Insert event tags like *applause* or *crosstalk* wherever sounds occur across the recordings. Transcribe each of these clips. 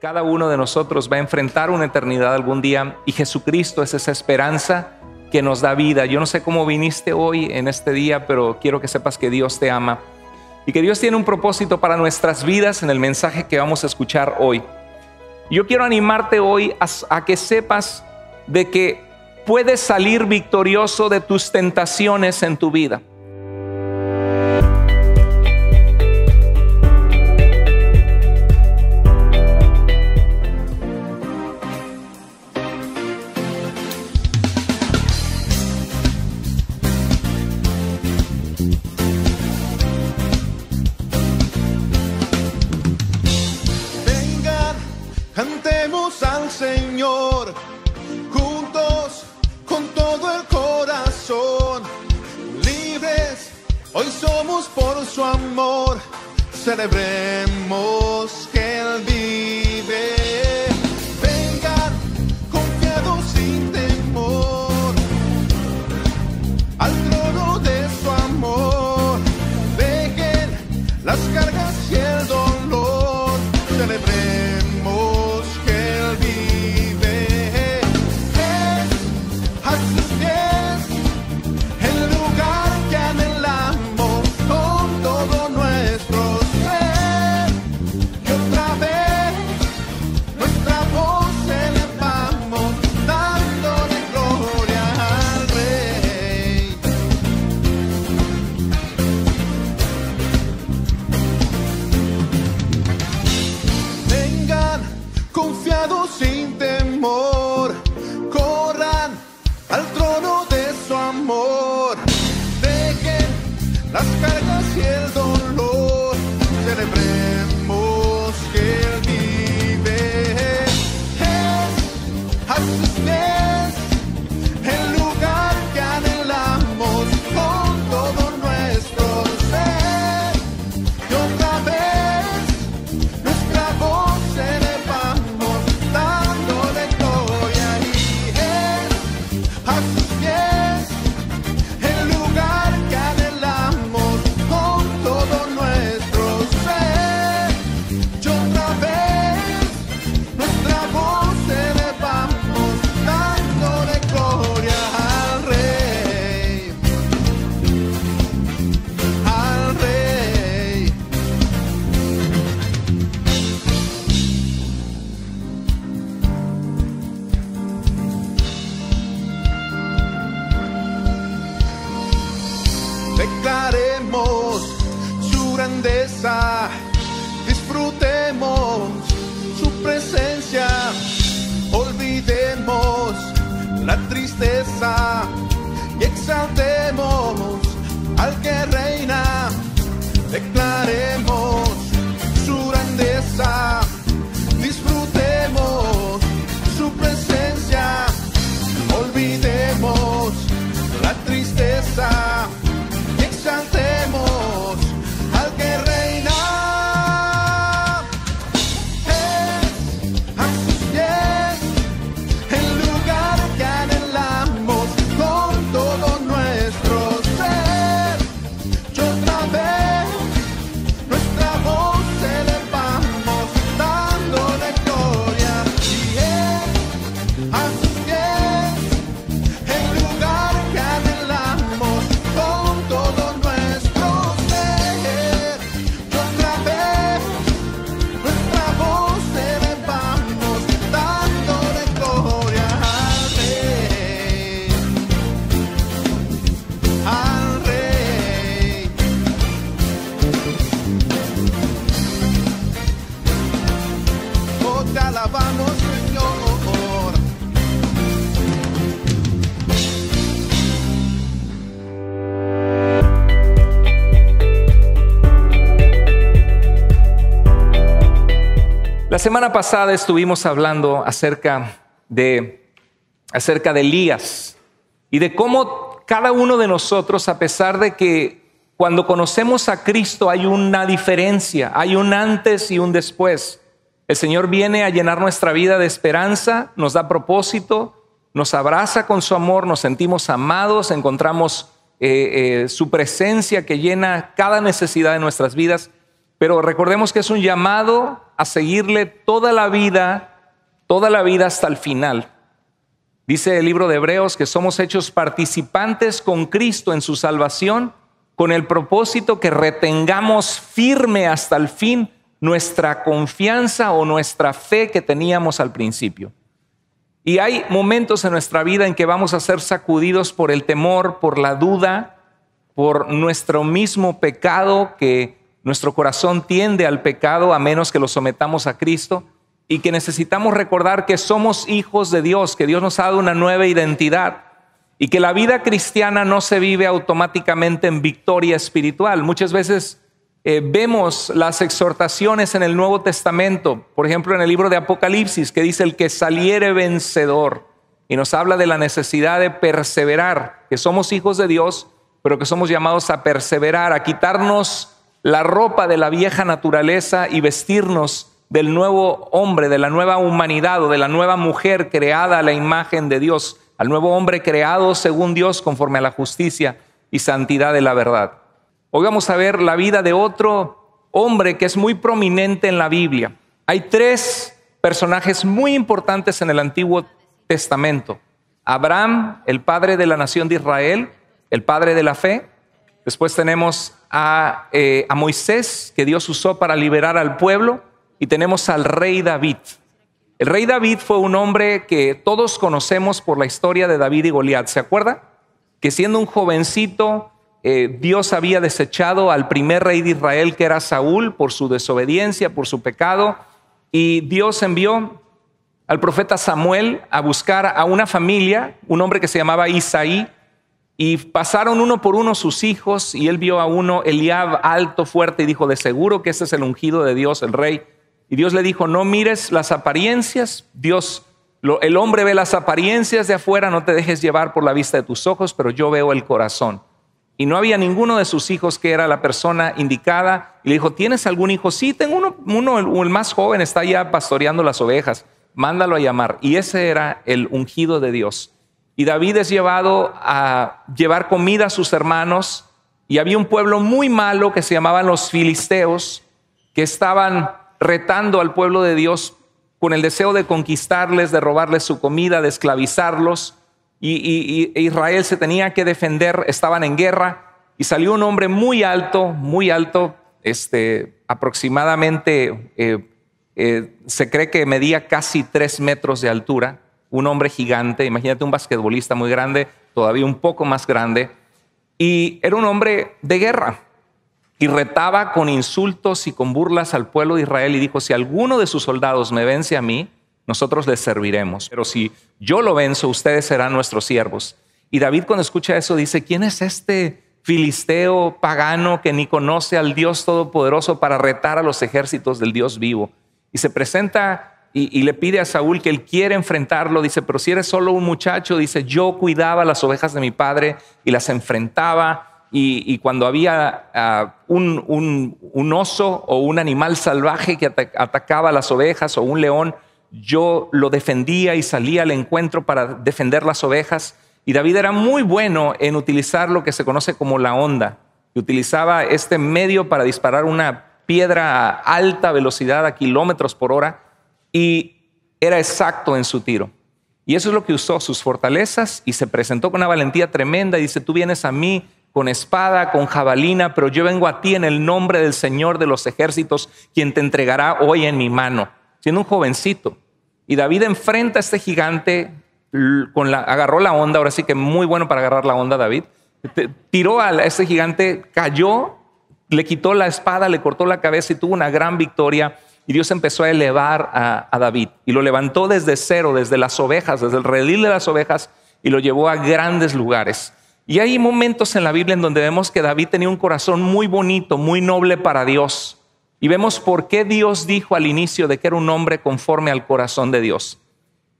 Cada uno de nosotros va a enfrentar una eternidad algún día y Jesucristo es esa esperanza que nos da vida. Yo no sé cómo viniste hoy en este día, pero quiero que sepas que Dios te ama y que Dios tiene un propósito para nuestras vidas en el mensaje que vamos a escuchar hoy. Yo quiero animarte hoy a, que sepas de que puedes salir victorioso de tus tentaciones en tu vida. La semana pasada estuvimos hablando acerca de, acerca de Elías y de cómo cada uno de nosotros, a pesar de que cuando conocemos a Cristo hay una diferencia, hay un antes y un después. El Señor viene a llenar nuestra vida de esperanza, nos da propósito, nos abraza con su amor, nos sentimos amados, encontramos eh, eh, su presencia que llena cada necesidad de nuestras vidas. Pero recordemos que es un llamado a seguirle toda la vida, toda la vida hasta el final. Dice el libro de Hebreos que somos hechos participantes con Cristo en su salvación, con el propósito que retengamos firme hasta el fin nuestra confianza o nuestra fe que teníamos al principio. Y hay momentos en nuestra vida en que vamos a ser sacudidos por el temor, por la duda, por nuestro mismo pecado que nuestro corazón tiende al pecado a menos que lo sometamos a Cristo y que necesitamos recordar que somos hijos de Dios, que Dios nos ha dado una nueva identidad y que la vida cristiana no se vive automáticamente en victoria espiritual. Muchas veces eh, vemos las exhortaciones en el Nuevo Testamento, por ejemplo en el libro de Apocalipsis, que dice el que saliere vencedor y nos habla de la necesidad de perseverar, que somos hijos de Dios, pero que somos llamados a perseverar, a quitarnos la ropa de la vieja naturaleza y vestirnos del nuevo hombre, de la nueva humanidad o de la nueva mujer creada a la imagen de Dios, al nuevo hombre creado según Dios conforme a la justicia y santidad de la verdad. Hoy vamos a ver la vida de otro hombre que es muy prominente en la Biblia. Hay tres personajes muy importantes en el Antiguo Testamento. Abraham, el padre de la nación de Israel, el padre de la fe. Después tenemos eh, a, Moisés, que Dios usó para liberar al pueblo, y tenemos al rey David. El rey David fue un hombre que todos conocemos por la historia de David y Goliat. ¿Se acuerda? Que siendo un jovencito, eh, Dios había desechado al primer rey de Israel, que era Saúl, por su desobediencia, por su pecado, y Dios envió al profeta Samuel a buscar a una familia, un hombre que se llamaba Isaí, y pasaron uno por uno sus hijos y él vio a uno, Eliab, alto, fuerte, y dijo, de seguro que este es el ungido de Dios, el rey. Y Dios le dijo, no mires las apariencias, Dios, el hombre ve las apariencias de afuera, no te dejes llevar por la vista de tus ojos, pero yo veo el corazón. Y no había ninguno de sus hijos que era la persona indicada. Y le dijo, ¿tienes algún hijo? Sí, tengo uno, uno el, el más joven está ya pastoreando las ovejas, mándalo a llamar. Y ese era el ungido de Dios. Y David es llevado a llevar comida a sus hermanos. Y había un pueblo muy malo que se llamaban los filisteos, que estaban retando al pueblo de Dios con el deseo de conquistarles, de robarles su comida, de esclavizarlos. Y, Israel se tenía que defender, estaban en guerra. Y salió un hombre muy alto, muy alto, este, aproximadamente, eh, eh, se cree que medía casi tres metros de altura un hombre gigante, imagínate un basquetbolista muy grande, todavía un poco más grande, y era un hombre de guerra, y retaba con insultos y con burlas al pueblo de Israel y dijo, si alguno de sus soldados me vence a mí, nosotros les serviremos, pero si yo lo venzo, ustedes serán nuestros siervos. Y David cuando escucha eso dice, ¿quién es este filisteo pagano que ni conoce al Dios Todopoderoso para retar a los ejércitos del Dios vivo? Y se presenta y, le pide a Saúl que él quiere enfrentarlo. Dice, pero si eres solo un muchacho, dice, yo cuidaba las ovejas de mi padre y las enfrentaba. Y, cuando había ah, un, oso o un animal salvaje que atacaba las ovejas o un león, yo lo defendía y salía al encuentro para defender las ovejas. Y David era muy bueno en utilizar lo que se conoce como la onda, y utilizaba este medio para disparar una piedra a alta velocidad, a kilómetros por hora, y era exacto en su tiro. Y eso es lo que usó, sus fortalezas, y se presentó con una valentía tremenda y dice, tú vienes a mí con espada, con jabalina, pero yo vengo a ti en el nombre del Señor de los ejércitos, quien te entregará hoy en mi mano, siendo un jovencito. Y David enfrenta a este gigante, agarró la onda, ahora sí que muy bueno para agarrar la onda David, tiró a este gigante, cayó, le quitó la espada, le cortó la cabeza y tuvo una gran victoria y Dios empezó a elevar a, David y lo levantó desde cero, desde las ovejas, desde el redil de las ovejas, y lo llevó a grandes lugares. Y hay momentos en la Biblia en donde vemos que David tenía un corazón muy bonito, muy noble para Dios. Y vemos por qué Dios dijo al inicio de que era un hombre conforme al corazón de Dios.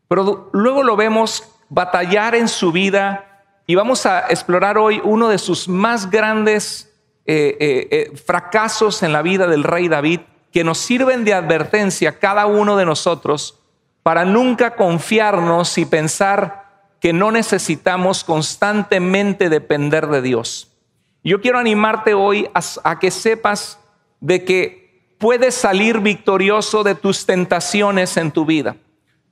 Pero luego lo vemos batallar en su vida y vamos a explorar hoy uno de sus más grandes eh, eh, eh, fracasos en la vida del rey David que nos sirven de advertencia cada uno de nosotros para nunca confiarnos y pensar que no necesitamos constantemente depender de Dios. Yo quiero animarte hoy a, a que sepas de que puedes salir victorioso de tus tentaciones en tu vida.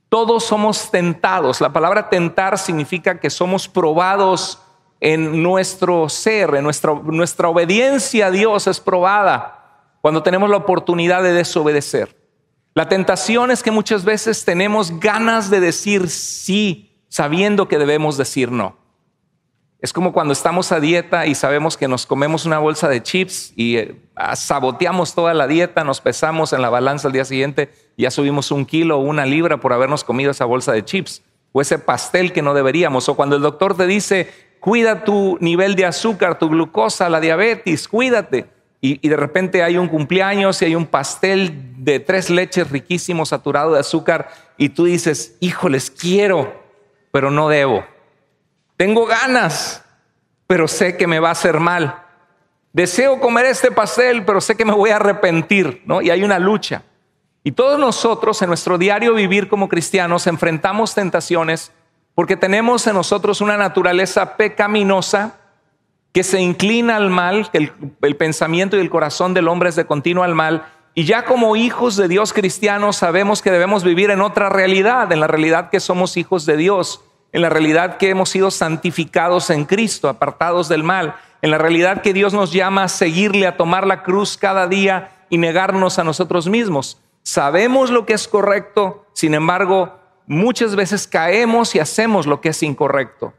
Todos somos tentados. La palabra tentar significa que somos probados en nuestro ser, en nuestra, nuestra obediencia a Dios es probada cuando tenemos la oportunidad de desobedecer. La tentación es que muchas veces tenemos ganas de decir sí, sabiendo que debemos decir no. Es como cuando estamos a dieta y sabemos que nos comemos una bolsa de chips y eh, ah, saboteamos toda la dieta, nos pesamos en la balanza al día siguiente, y ya subimos un kilo o una libra por habernos comido esa bolsa de chips o ese pastel que no deberíamos. O cuando el doctor te dice, cuida tu nivel de azúcar, tu glucosa, la diabetes, cuídate. Y, de repente hay un cumpleaños y hay un pastel de tres leches riquísimo, saturado de azúcar, y tú dices, híjoles, quiero, pero no debo. Tengo ganas, pero sé que me va a hacer mal. Deseo comer este pastel, pero sé que me voy a arrepentir, ¿no? Y hay una lucha. Y todos nosotros en nuestro diario vivir como cristianos enfrentamos tentaciones porque tenemos en nosotros una naturaleza pecaminosa que se inclina al mal, que el, pensamiento y el corazón del hombre es de continuo al mal. Y ya como hijos de Dios cristianos sabemos que debemos vivir en otra realidad, en la realidad que somos hijos de Dios, en la realidad que hemos sido santificados en Cristo, apartados del mal, en la realidad que Dios nos llama a seguirle, a tomar la cruz cada día y negarnos a nosotros mismos. Sabemos lo que es correcto, sin embargo, muchas veces caemos y hacemos lo que es incorrecto.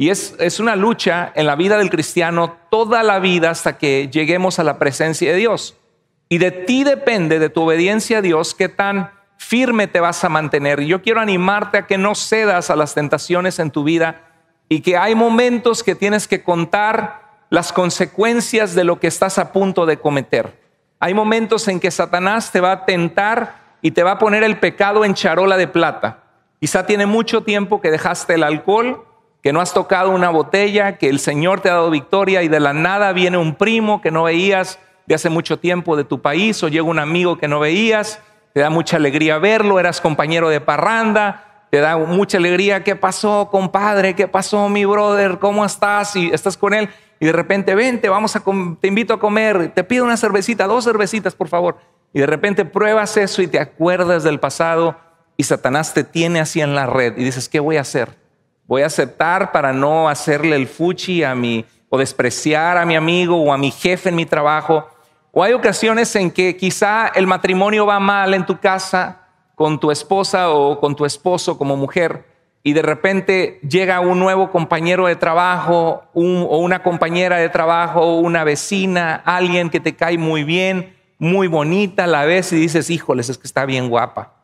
Y es, una lucha en la vida del cristiano toda la vida hasta que lleguemos a la presencia de Dios. Y de ti depende, de tu obediencia a Dios, qué tan firme te vas a mantener. Y Yo quiero animarte a que no cedas a las tentaciones en tu vida y que hay momentos que tienes que contar las consecuencias de lo que estás a punto de cometer. Hay momentos en que Satanás te va a tentar y te va a poner el pecado en charola de plata. Quizá tiene mucho tiempo que dejaste el alcohol que no has tocado una botella, que el Señor te ha dado victoria y de la nada viene un primo que no veías de hace mucho tiempo de tu país o llega un amigo que no veías, te da mucha alegría verlo, eras compañero de parranda, te da mucha alegría, ¿qué pasó, compadre? ¿Qué pasó, mi brother? ¿Cómo estás? Y estás con él y de repente, vente, vamos a te invito a comer, te pido una cervecita, dos cervecitas, por favor. Y de repente pruebas eso y te acuerdas del pasado y Satanás te tiene así en la red y dices, ¿qué voy a hacer? voy a aceptar para no hacerle el fuchi a mi o despreciar a mi amigo o a mi jefe en mi trabajo. O hay ocasiones en que quizá el matrimonio va mal en tu casa con tu esposa o con tu esposo como mujer y de repente llega un nuevo compañero de trabajo o una compañera de trabajo, una vecina, alguien que te cae muy bien, muy bonita, la ves y dices, híjoles, es que está bien guapa.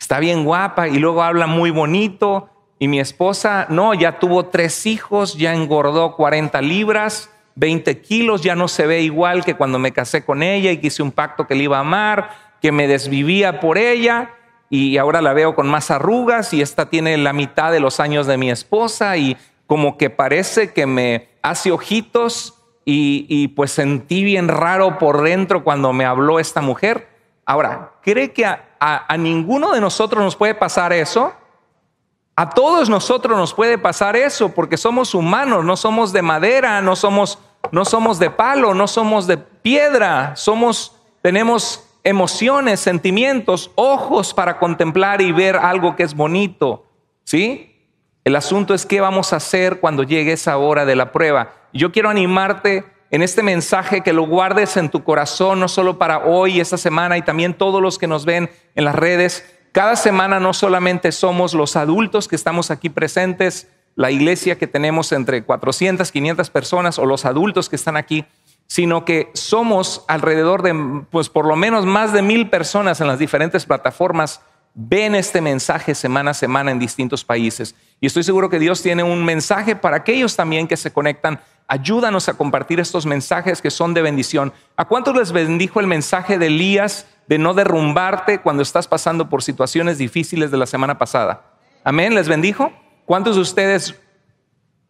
Está bien guapa y luego habla muy bonito, y mi esposa, no, ya tuvo tres hijos, ya engordó 40 libras, 20 kilos, ya no se ve igual que cuando me casé con ella y que hice un pacto que le iba a amar, que me desvivía por ella y ahora la veo con más arrugas y esta tiene la mitad de los años de mi esposa y como que parece que me hace ojitos y, pues sentí bien raro por dentro cuando me habló esta mujer. Ahora, ¿cree que a ninguno de nosotros nos puede pasar eso? A todos nosotros nos puede pasar eso porque somos humanos, no somos de madera, no somos, no somos de palo, no somos de piedra, somos, tenemos emociones, sentimientos, ojos para contemplar y ver algo que es bonito, ¿sí? El asunto es qué vamos a hacer cuando llegue esa hora de la prueba. Yo quiero animarte en este mensaje que lo guardes en tu corazón, no solo para hoy, esta semana y también todos los que nos ven en las redes, cada semana no solamente somos los adultos que estamos aquí presentes, la iglesia que tenemos entre 400, 500 personas o los adultos que están aquí, sino que somos alrededor de, pues por lo menos más de mil personas en las diferentes plataformas ven este mensaje semana a semana en distintos países. Y estoy seguro que Dios tiene un mensaje para aquellos también que se conectan. Ayúdanos a compartir estos mensajes que son de bendición. ¿A cuántos les bendijo el mensaje de Elías de no derrumbarte cuando estás pasando por situaciones difíciles de la semana pasada? Amén, les bendijo. ¿Cuántos de ustedes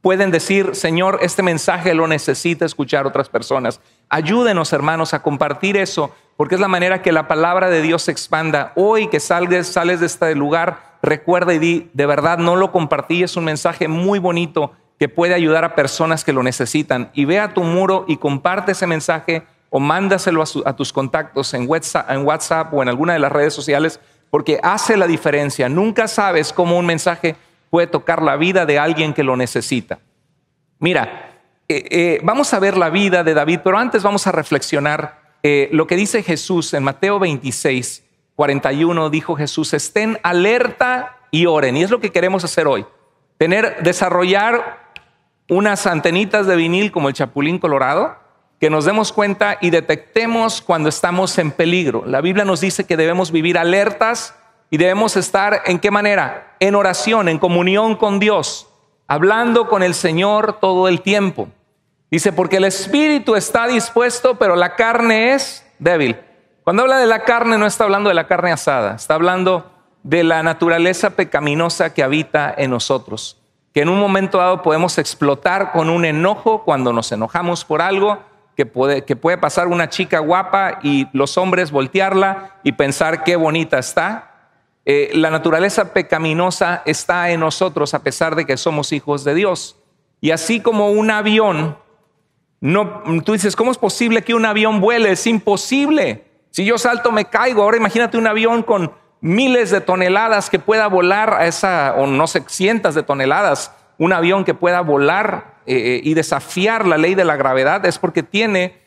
pueden decir, Señor, este mensaje lo necesita escuchar otras personas? Ayúdenos, hermanos, a compartir eso, porque es la manera que la palabra de Dios se expanda. Hoy que sales, sales de este lugar, recuerda y di, de verdad no lo compartí, es un mensaje muy bonito que puede ayudar a personas que lo necesitan. Y ve a tu muro y comparte ese mensaje o mándaselo a, a tus contactos en WhatsApp, en WhatsApp o en alguna de las redes sociales, porque hace la diferencia. Nunca sabes cómo un mensaje puede tocar la vida de alguien que lo necesita. Mira, eh, eh, vamos a ver la vida de David, pero antes vamos a reflexionar eh, lo que dice Jesús en Mateo 26, 41, dijo Jesús, estén alerta y oren. Y es lo que queremos hacer hoy, tener, desarrollar unas antenitas de vinil como el Chapulín Colorado, que nos demos cuenta y detectemos cuando estamos en peligro. La Biblia nos dice que debemos vivir alertas y debemos estar en qué manera? En oración, en comunión con Dios, hablando con el Señor todo el tiempo. Dice, porque el espíritu está dispuesto, pero la carne es débil. Cuando habla de la carne no está hablando de la carne asada, está hablando de la naturaleza pecaminosa que habita en nosotros, que en un momento dado podemos explotar con un enojo cuando nos enojamos por algo, que puede, que puede pasar una chica guapa y los hombres voltearla y pensar qué bonita está. Eh, la naturaleza pecaminosa está en nosotros a pesar de que somos hijos de Dios. Y así como un avión no, tú dices, ¿cómo es posible que un avión vuele? Es imposible. Si yo salto me caigo. Ahora imagínate un avión con miles de toneladas que pueda volar a esa, o no sé, cientos de toneladas, un avión que pueda volar eh, eh, y desafiar la ley de la gravedad es porque tiene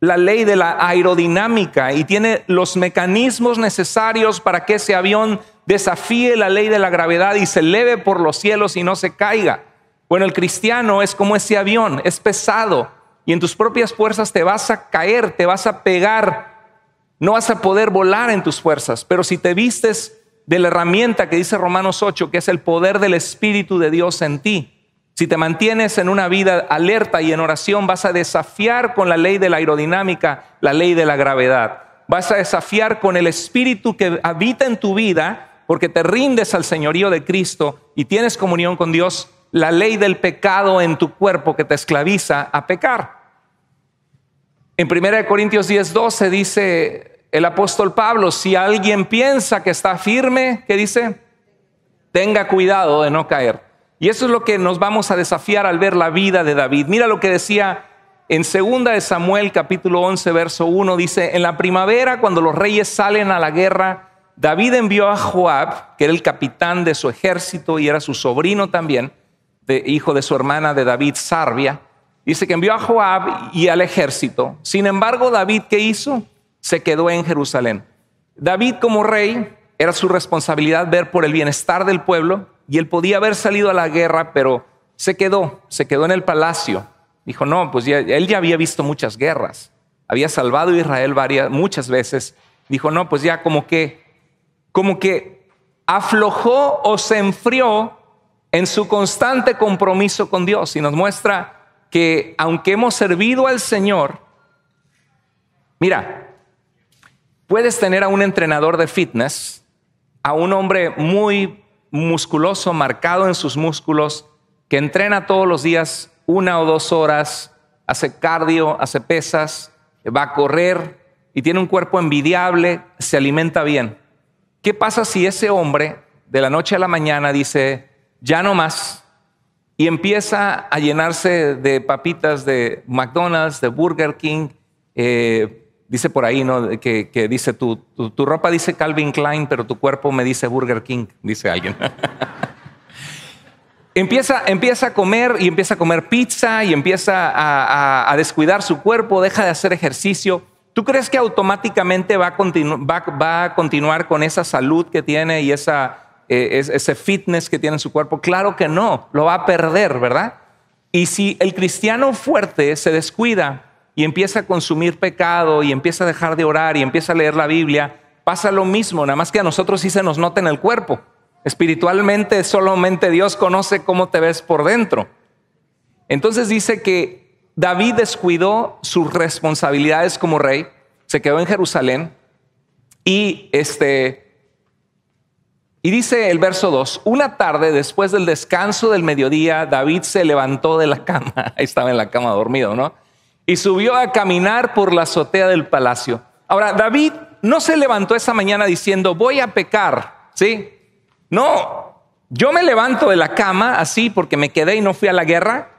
la ley de la aerodinámica y tiene los mecanismos necesarios para que ese avión desafíe la ley de la gravedad y se eleve por los cielos y no se caiga. Bueno, el cristiano es como ese avión, es pesado, y en tus propias fuerzas te vas a caer, te vas a pegar, no vas a poder volar en tus fuerzas. Pero si te vistes de la herramienta que dice Romanos 8, que es el poder del Espíritu de Dios en ti, si te mantienes en una vida alerta y en oración, vas a desafiar con la ley de la aerodinámica, la ley de la gravedad. Vas a desafiar con el Espíritu que habita en tu vida, porque te rindes al señorío de Cristo y tienes comunión con Dios la ley del pecado en tu cuerpo que te esclaviza a pecar. En 1 Corintios 10.12 dice el apóstol Pablo, si alguien piensa que está firme, ¿qué dice? Tenga cuidado de no caer. Y eso es lo que nos vamos a desafiar al ver la vida de David. Mira lo que decía en 2 de Samuel capítulo 11 verso 1 dice, en la primavera cuando los reyes salen a la guerra, David envió a Joab, que era el capitán de su ejército y era su sobrino también, hijo de su hermana de David, Sarbia, dice que envió a Joab y al ejército. Sin embargo, David, ¿qué hizo? Se quedó en Jerusalén. David como rey era su responsabilidad ver por el bienestar del pueblo y él podía haber salido a la guerra, pero se quedó, se quedó en el palacio. Dijo, no, pues ya, él ya había visto muchas guerras, había salvado a Israel varias, muchas veces. Dijo, no, pues ya como que, como que aflojó o se enfrió en su constante compromiso con Dios y nos muestra que aunque hemos servido al Señor, mira, puedes tener a un entrenador de fitness, a un hombre muy musculoso, marcado en sus músculos, que entrena todos los días una o dos horas, hace cardio, hace pesas, va a correr y tiene un cuerpo envidiable, se alimenta bien. ¿Qué pasa si ese hombre de la noche a la mañana dice, ya no más, y empieza a llenarse de papitas de McDonald's, de Burger King, eh, dice por ahí, ¿no? Que, dice, tu, tu, ropa dice Calvin Klein, pero tu cuerpo me dice Burger King, dice alguien. *laughs* empieza, empieza a comer y empieza a comer pizza y empieza a, descuidar su cuerpo, deja de hacer ejercicio. ¿Tú crees que automáticamente va va a continuar con esa salud que tiene y esa e, ese fitness que tiene en su cuerpo? Claro que no, lo va a perder, ¿verdad? Y si el cristiano fuerte se descuida y empieza a consumir pecado y empieza a dejar de orar y empieza a leer la Biblia, pasa lo mismo, nada más que a nosotros sí se nos nota en el cuerpo. Espiritualmente solamente Dios conoce cómo te ves por dentro. Entonces dice que David descuidó sus responsabilidades como rey, se quedó en Jerusalén y este y dice el verso 2, una tarde después del descanso del mediodía, David se levantó de la cama, *laughs* ahí estaba en la cama dormido, ¿no? Y subió a caminar por la azotea del palacio. Ahora, David no se levantó esa mañana diciendo, voy a pecar, ¿sí? No, yo me levanto de la cama así porque me quedé y no fui a la guerra,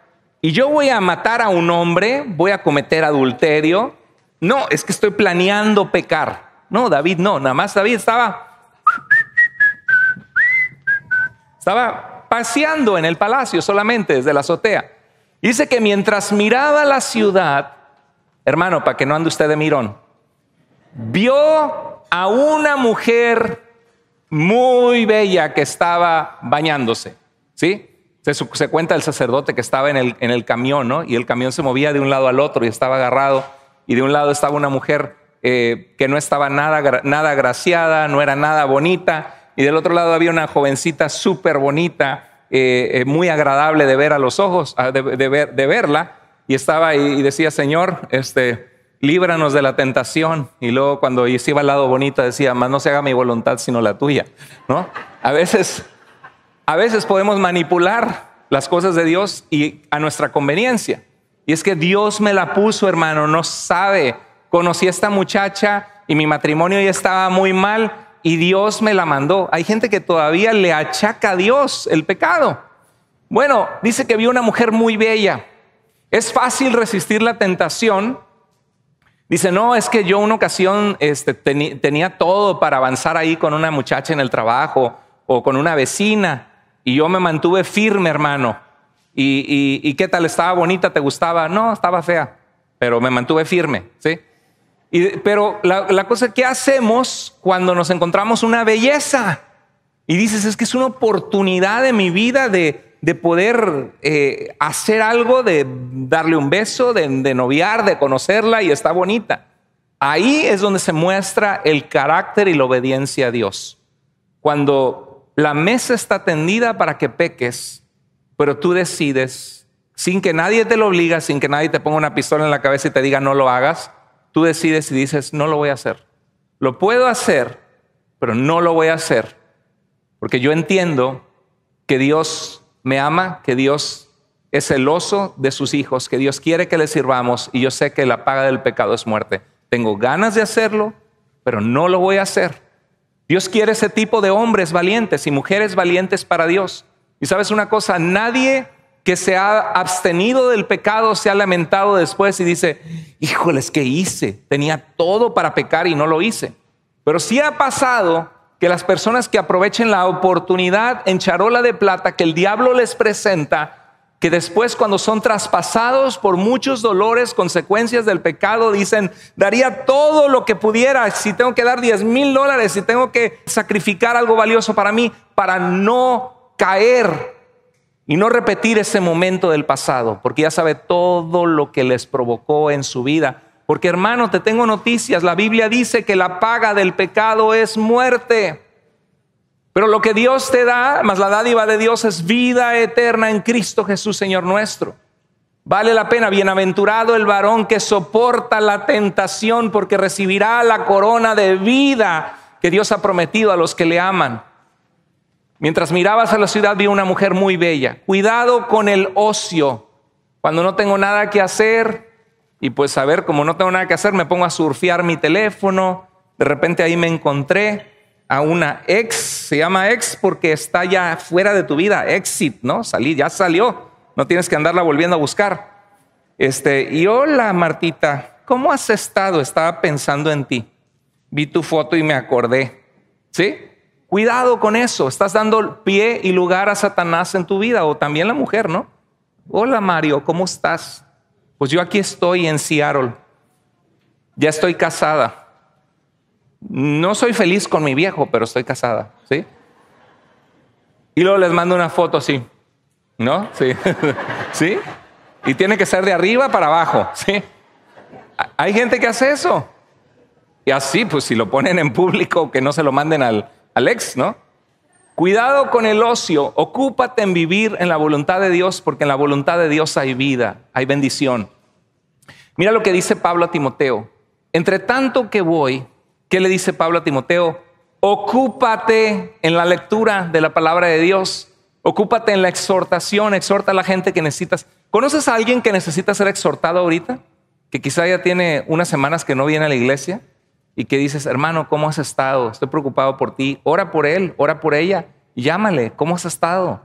y yo voy a matar a un hombre, voy a cometer adulterio. No, es que estoy planeando pecar. No, David, no, nada más David estaba Estaba paseando en el palacio solamente desde la azotea. dice que mientras miraba la ciudad, hermano, para que no ande usted de mirón, vio a una mujer muy bella que estaba bañándose. ¿Sí? Se, cuenta el sacerdote que estaba en el, camión, ¿no? Y el camión se movía de un lado al otro y estaba agarrado. Y de un lado estaba una mujer eh, que no estaba nada, nada agraciada, no era nada bonita y del otro lado había una jovencita súper bonita, eh, eh, muy agradable de ver a los ojos, ah, de, verla, y estaba y decía, Señor, este, líbranos de la tentación. Y luego cuando se iba al lado bonita decía, más no se haga mi voluntad sino la tuya, ¿no? A veces, a veces podemos manipular las cosas de Dios y a nuestra conveniencia. Y es que Dios me la puso, hermano, no sabe. Conocí a esta muchacha y mi matrimonio ya estaba muy mal y Dios me la mandó. Hay gente que todavía le achaca a Dios el pecado. Bueno, dice que vio una mujer muy bella. Es fácil resistir la tentación. Dice, no, es que yo una ocasión este, tenía todo para avanzar ahí con una muchacha en el trabajo o con una vecina y yo me mantuve firme, hermano. y qué tal? ¿Estaba bonita? ¿Te gustaba? No, estaba fea, pero me mantuve firme, ¿sí? pero la, cosa, que hacemos cuando nos encontramos una belleza? Y dices, es que es una oportunidad de mi vida de, poder eh, hacer algo, de darle un beso, de, de noviar, de conocerla y está bonita. Ahí es donde se muestra el carácter y la obediencia a Dios. Cuando la mesa está tendida para que peques, pero tú decides, sin que nadie te lo obliga, sin que nadie te ponga una pistola en la cabeza y te diga no lo hagas, tú decides y dices, no lo voy a hacer. Lo puedo hacer, pero no lo voy a hacer. Porque yo entiendo que Dios me ama, que Dios es celoso de sus hijos, que Dios quiere que le sirvamos y yo sé que la paga del pecado es muerte. Tengo ganas de hacerlo, pero no lo voy a hacer. Dios quiere ese tipo de hombres valientes y mujeres valientes para Dios. Y sabes una cosa, nadie que se ha abstenido del pecado, se ha lamentado después y dice, híjoles, ¿qué hice? Tenía todo para pecar y no lo hice. Pero sí ha pasado que las personas que aprovechen la oportunidad en charola de plata que el diablo les presenta, que después cuando son traspasados por muchos dolores, consecuencias del pecado, dicen, daría todo lo que pudiera, si tengo que dar 10 mil dólares, si tengo que sacrificar algo valioso para mí, para no caer y no repetir ese momento del pasado, porque ya sabe todo lo que les provocó en su vida. Porque hermano, te tengo noticias. La Biblia dice que la paga del pecado es muerte. Pero lo que Dios te da, más la dádiva de Dios, es vida eterna en Cristo Jesús, Señor nuestro. Vale la pena, bienaventurado el varón que soporta la tentación, porque recibirá la corona de vida que Dios ha prometido a los que le aman. Mientras mirabas a la ciudad vi una mujer muy bella. Cuidado con el ocio. Cuando no tengo nada que hacer, y pues a ver, como no tengo nada que hacer, me pongo a surfear mi teléfono. De repente ahí me encontré a una ex, se llama ex porque está ya fuera de tu vida, exit, ¿no? Salí, ya salió. No tienes que andarla volviendo a buscar. Este, y hola Martita, ¿cómo has estado? Estaba pensando en ti. Vi tu foto y me acordé. ¿Sí? Cuidado con eso, estás dando pie y lugar a Satanás en tu vida o también la mujer, ¿no? Hola Mario, ¿cómo estás? Pues yo aquí estoy en Seattle, ya estoy casada. No soy feliz con mi viejo, pero estoy casada, ¿sí? Y luego les mando una foto así, ¿no? Sí, *laughs* ¿sí? Y tiene que ser de arriba para abajo, ¿sí? Hay gente que hace eso. Y así, pues si lo ponen en público, que no se lo manden al, Alex, ¿no? Cuidado con el ocio, ocúpate en vivir en la voluntad de Dios, porque en la voluntad de Dios hay vida, hay bendición. Mira lo que dice Pablo a Timoteo. Entre tanto que voy, ¿qué le dice Pablo a Timoteo? Ocúpate en la lectura de la palabra de Dios, ocúpate en la exhortación, exhorta a la gente que necesitas. ¿Conoces a alguien que necesita ser exhortado ahorita? Que quizá ya tiene unas semanas que no viene a la iglesia y que dices, hermano, ¿cómo has estado? Estoy preocupado por ti. Ora por él, ora por ella. Llámale, ¿cómo has estado?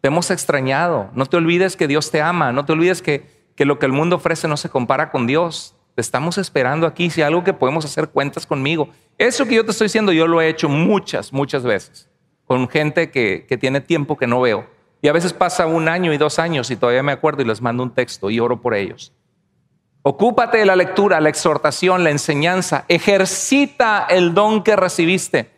Te hemos extrañado. No te olvides que Dios te ama. No te olvides que, lo que el mundo ofrece no se compara con Dios. Te estamos esperando aquí. Si hay algo que podemos hacer, cuentas conmigo. Eso que yo te estoy diciendo, yo lo he hecho muchas, muchas veces con gente que tiene tiempo que no veo. Y a veces pasa un año y dos años y todavía me acuerdo y les mando un texto y oro por ellos. Ocúpate de la lectura, la exhortación, la enseñanza. Ejercita el don que recibiste.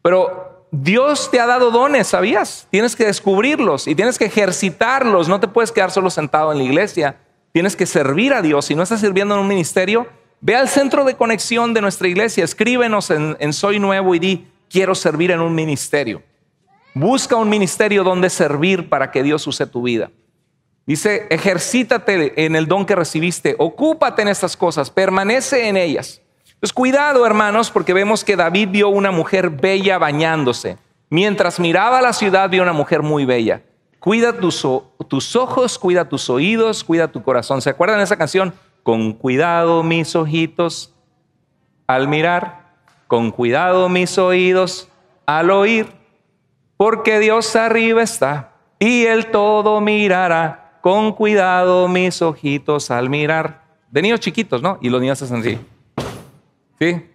Pero Dios te ha dado dones, ¿sabías? Tienes que descubrirlos y tienes que ejercitarlos. No te puedes quedar solo sentado en la iglesia. Tienes que servir a Dios. Si no estás sirviendo en un ministerio, ve al centro de conexión de nuestra iglesia. Escríbenos en, en Soy Nuevo y di, quiero servir en un ministerio. Busca un ministerio donde servir para que Dios use tu vida. Dice, ejercítate en el don que recibiste, ocúpate en estas cosas, permanece en ellas. Entonces, cuidado, hermanos, porque vemos que David vio una mujer bella bañándose. Mientras miraba la ciudad, vio una mujer muy bella. Cuida tus, tus ojos, cuida tus oídos, cuida tu corazón. ¿Se acuerdan de esa canción? Con cuidado mis ojitos al mirar, con cuidado mis oídos al oír, porque Dios arriba está y él todo mirará con cuidado mis ojitos al mirar. De niños chiquitos, ¿no? Y los niños hacen así. ¿Sí?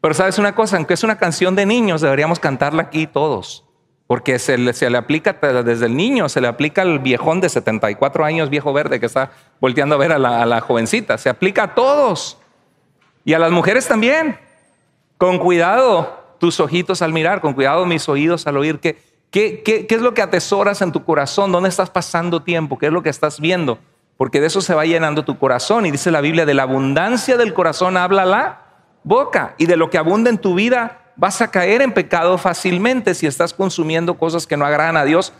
Pero sabes una cosa, aunque es una canción de niños, deberíamos cantarla aquí todos. Porque se le, se le aplica pues, desde el niño, se le aplica al viejón de 74 años, viejo verde, que está volteando a ver a la, a la jovencita. Se aplica a todos. Y a las mujeres también. Con cuidado tus ojitos al mirar, con cuidado mis oídos al oír. Que ¿Qué, es lo que atesoras en tu corazón? ¿Dónde estás pasando tiempo? ¿Qué es lo que estás viendo? Porque de eso se va llenando tu corazón. Y dice la Biblia, de la abundancia del corazón habla la boca. Y de lo que abunda en tu vida vas a caer en pecado fácilmente. Si estás consumiendo cosas que no agradan a Dios,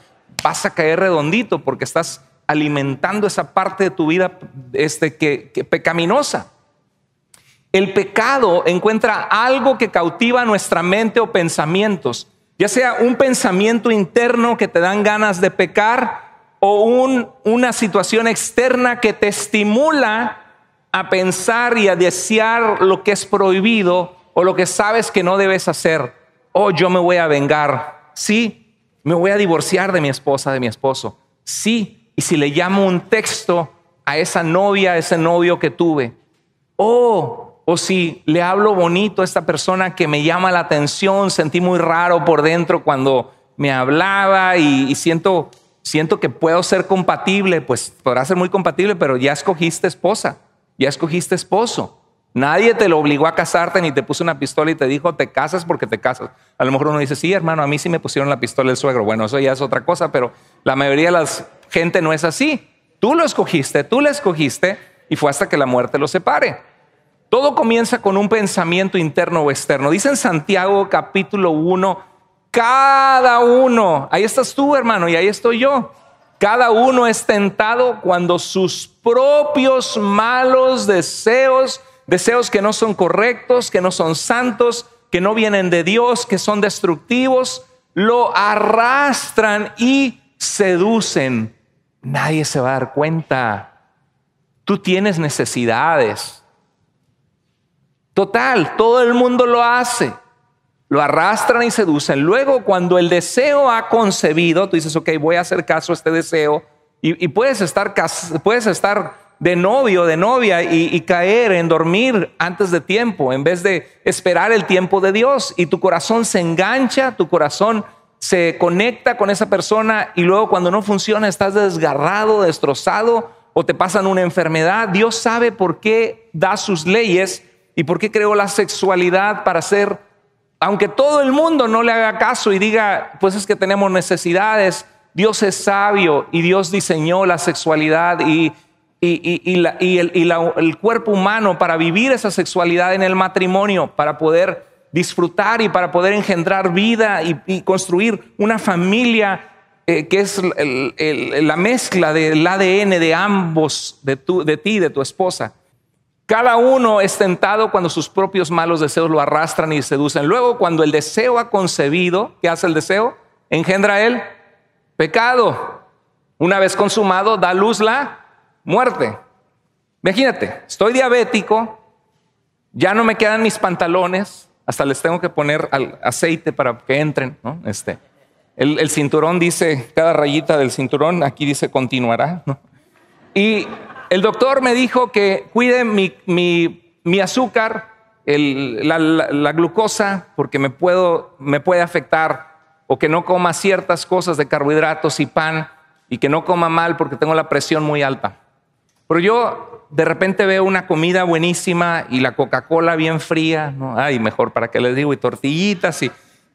vas a caer redondito porque estás alimentando esa parte de tu vida este, que, pecaminosa. El pecado encuentra algo que cautiva nuestra mente o pensamientos ya sea un pensamiento interno que te dan ganas de pecar o un, una situación externa que te estimula a pensar y a desear lo que es prohibido o lo que sabes que no debes hacer. Oh, yo me voy a vengar. Sí, me voy a divorciar de mi esposa, de mi esposo. Sí, y si le llamo un texto a esa novia, a ese novio que tuve. Oh, o si le hablo bonito a esta persona que me llama la atención, sentí muy raro por dentro cuando me hablaba y, siento, siento que puedo ser compatible, pues podrá ser muy compatible, pero ya escogiste esposa, ya escogiste esposo. Nadie te lo obligó a casarte ni te puso una pistola y te dijo, te casas porque te casas. A lo mejor uno dice, sí, hermano, a mí sí me pusieron la pistola el suegro. Bueno, eso ya es otra cosa, pero la mayoría de la gente no es así. Tú lo escogiste, tú la escogiste y fue hasta que la muerte lo separe. Todo comienza con un pensamiento interno o externo. Dice en Santiago capítulo 1, cada uno, ahí estás tú hermano y ahí estoy yo, cada uno es tentado cuando sus propios malos deseos, deseos que no son correctos, que no son santos, que no vienen de Dios, que son destructivos, lo arrastran y seducen. Nadie se va a dar cuenta. Tú tienes necesidades. Total, todo el mundo lo hace. Lo arrastran y seducen. Luego, cuando el deseo ha concebido, tú dices, ok, voy a hacer caso a este deseo. Y, puedes, estar, puedes estar de novio, de novia, y caer en dormir antes de tiempo, en vez de esperar el tiempo de Dios. Y tu corazón se engancha, tu corazón se conecta con esa persona y luego cuando no funciona estás desgarrado, destrozado o te pasan una enfermedad. Dios sabe por qué da sus leyes ¿Y por qué creó la sexualidad para ser, aunque todo el mundo no le haga caso y diga, pues es que tenemos necesidades, Dios es sabio y Dios diseñó la sexualidad y, el, cuerpo humano para vivir esa sexualidad en el matrimonio, para poder disfrutar y para poder engendrar vida y, construir una familia eh, que es la mezcla del ADN de ambos, de, de ti y de tu esposa. Cada uno es tentado cuando sus propios malos deseos lo arrastran y seducen. Luego, cuando el deseo ha concebido, ¿qué hace el deseo? Engendra el pecado. Una vez consumado, da luz la muerte. Imagínate, estoy diabético, ya no me quedan mis pantalones, hasta les tengo que poner aceite para que entren, ¿no? Este, el, cinturón dice, cada rayita del cinturón, aquí dice continuará, Y el doctor me dijo que cuide mi, azúcar, la, glucosa, porque me, me puede afectar, o que no coma ciertas cosas de carbohidratos y pan, y que no coma mal porque tengo la presión muy alta. Pero yo de repente veo una comida buenísima y la Coca-Cola bien fría, ¿no? ay, mejor para qué les digo, y tortillitas y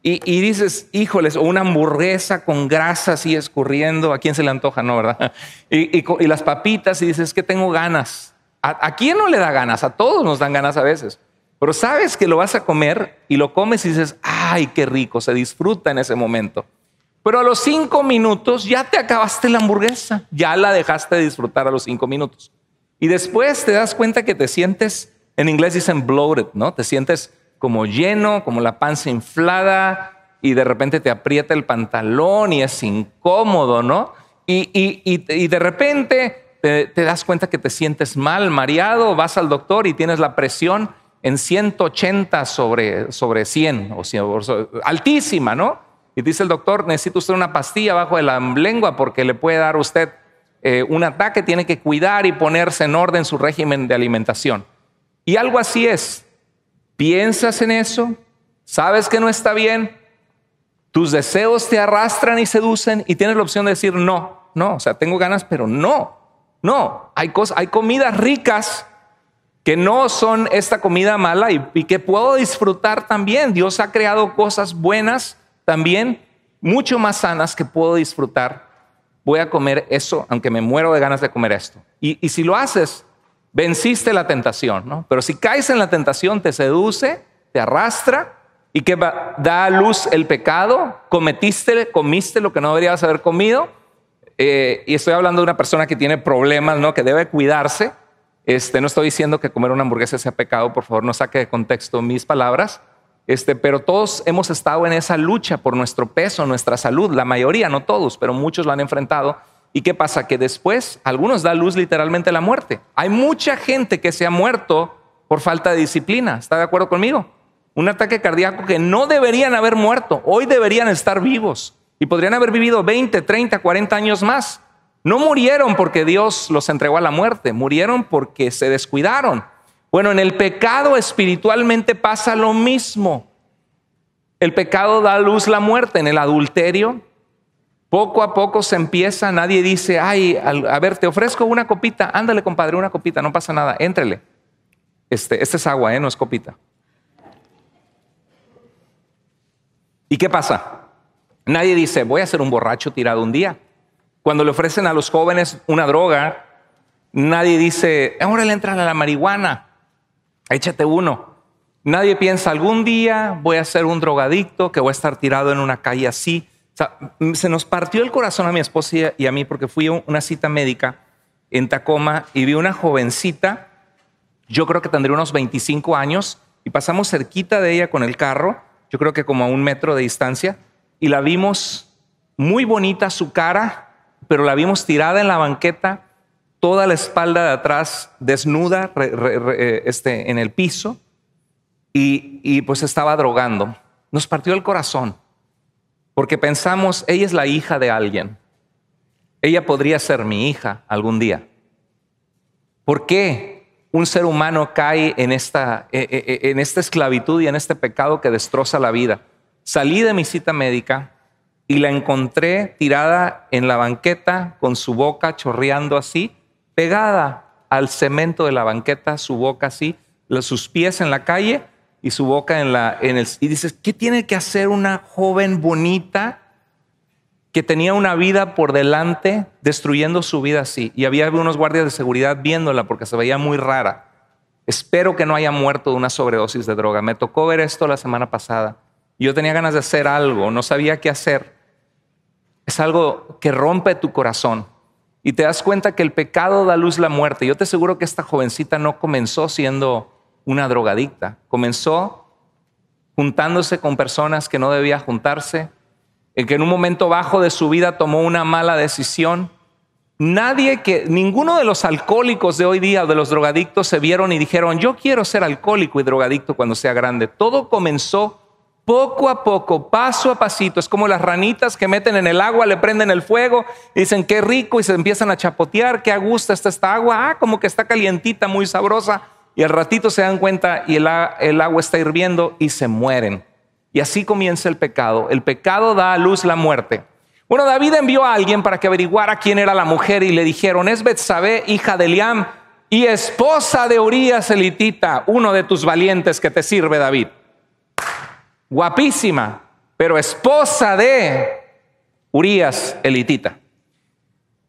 y, dices, híjoles, o una hamburguesa con grasa así escurriendo, ¿a quién se le antoja? No, ¿verdad? *laughs* Y, las papitas y dices, es que tengo ganas. ¿A, quién no le da ganas? A todos nos dan ganas a veces. Pero sabes que lo vas a comer y lo comes y dices, ay, qué rico, se disfruta en ese momento. Pero a los cinco minutos ya te acabaste la hamburguesa, ya la dejaste de disfrutar a los cinco minutos. Y después te das cuenta que te sientes, en inglés dicen bloated, ¿no? Te sientes como lleno, como la panza inflada y de repente te aprieta el pantalón y es incómodo, ¿no? Y, de repente te, das cuenta que te sientes mal, mareado, vas al doctor y tienes la presión en 180 sobre, sobre 100, o altísima, ¿no? Y dice el doctor, necesita usted una pastilla bajo de la lengua porque le puede dar usted eh, un ataque, tiene que cuidar y ponerse en orden su régimen de alimentación. Y algo así es, piensas en eso, sabes que no está bien, tus deseos te arrastran y seducen y tienes la opción de decir no, no, o sea, tengo ganas, pero no, no, hay, cosas, hay comidas ricas que no son esta comida mala y, que puedo disfrutar también. Dios ha creado cosas buenas también, mucho más sanas que puedo disfrutar. Voy a comer eso, aunque me muero de ganas de comer esto. y si lo haces, Venciste la tentación, ¿no? Pero si caes en la tentación, te seduce, te arrastra y que da a luz el pecado, cometiste, comiste lo que no deberías haber comido. Eh, y estoy hablando de una persona que tiene problemas, ¿no? Que debe cuidarse. Este, no estoy diciendo que comer una hamburguesa sea pecado, por favor, no saque de contexto mis palabras. Este, pero todos hemos estado en esa lucha por nuestro peso, nuestra salud, la mayoría, no todos, pero muchos lo han enfrentado ¿Y qué pasa? Que después algunos da luz literalmente a la muerte. Hay mucha gente que se ha muerto por falta de disciplina. ¿Está de acuerdo conmigo? Un ataque cardíaco que no deberían haber muerto. Hoy deberían estar vivos. Y podrían haber vivido 20, 30, 40 años más. No murieron porque Dios los entregó a la muerte. Murieron porque se descuidaron. Bueno, en el pecado espiritualmente pasa lo mismo. El pecado da luz la muerte. En el adulterio poco a poco se empieza, nadie dice, ay, a ver, te ofrezco una copita, ándale compadre, una copita, no pasa nada, éntrele. Este, este, es agua, ¿eh? no es copita. ¿Y qué pasa? Nadie dice, voy a ser un borracho tirado un día. Cuando le ofrecen a los jóvenes una droga, nadie dice, ahora le entran a la marihuana, échate uno. Nadie piensa, algún día voy a ser un drogadicto que voy a estar tirado en una calle así se nos partió el corazón a mi esposa y a mí porque fui a una cita médica en Tacoma y vi una jovencita, yo creo que tendría unos 25 años, y pasamos cerquita de ella con el carro, yo creo que como a un metro de distancia, y la vimos muy bonita su cara, pero la vimos tirada en la banqueta, toda la espalda de atrás desnuda, eh, este, en el piso, y pues estaba drogando. Nos partió el corazón. Porque pensamos, ella es la hija de alguien. Ella podría ser mi hija algún día. ¿Por qué un ser humano cae en esta, e, e, e, en esta esclavitud y en este pecado que destroza la vida? Salí de mi cita médica y la encontré tirada en la banqueta con su boca chorreando así, pegada al cemento de la banqueta, su boca así, sus pies en la calle y su boca en, la, en el... Y dices, ¿qué tiene que hacer una joven bonita que tenía una vida por delante destruyendo su vida así? Y había unos guardias de seguridad viéndola porque se veía muy rara. Espero que no haya muerto de una sobredosis de droga. Me tocó ver esto la semana pasada. Yo tenía ganas de hacer algo, no sabía qué hacer. Es algo que rompe tu corazón y te das cuenta que el pecado da luz la muerte. Yo te aseguro que esta jovencita no comenzó siendo una drogadicta. Comenzó juntándose con personas que no debía juntarse, el que en un momento bajo de su vida tomó una mala decisión. Nadie que, ninguno de los alcohólicos de hoy día de los drogadictos se vieron y dijeron, yo quiero ser alcohólico y drogadicto cuando sea grande. Todo comenzó poco a poco, paso a pasito. Es como las ranitas que meten en el agua, le prenden el fuego, dicen, qué rico, y se empiezan a chapotear, qué a gusto está esta agua, ah, como que está calientita, muy sabrosa. Y al ratito se dan cuenta y el, agua está hirviendo y se mueren. Y así comienza el pecado. El pecado da a luz la muerte. Bueno, David envió a alguien para que averiguara quién era la mujer y le dijeron, es Betsabé, hija de Eliam y esposa de Urias elitita, uno de tus valientes que te sirve David. Guapísima, pero esposa de Urias elitita.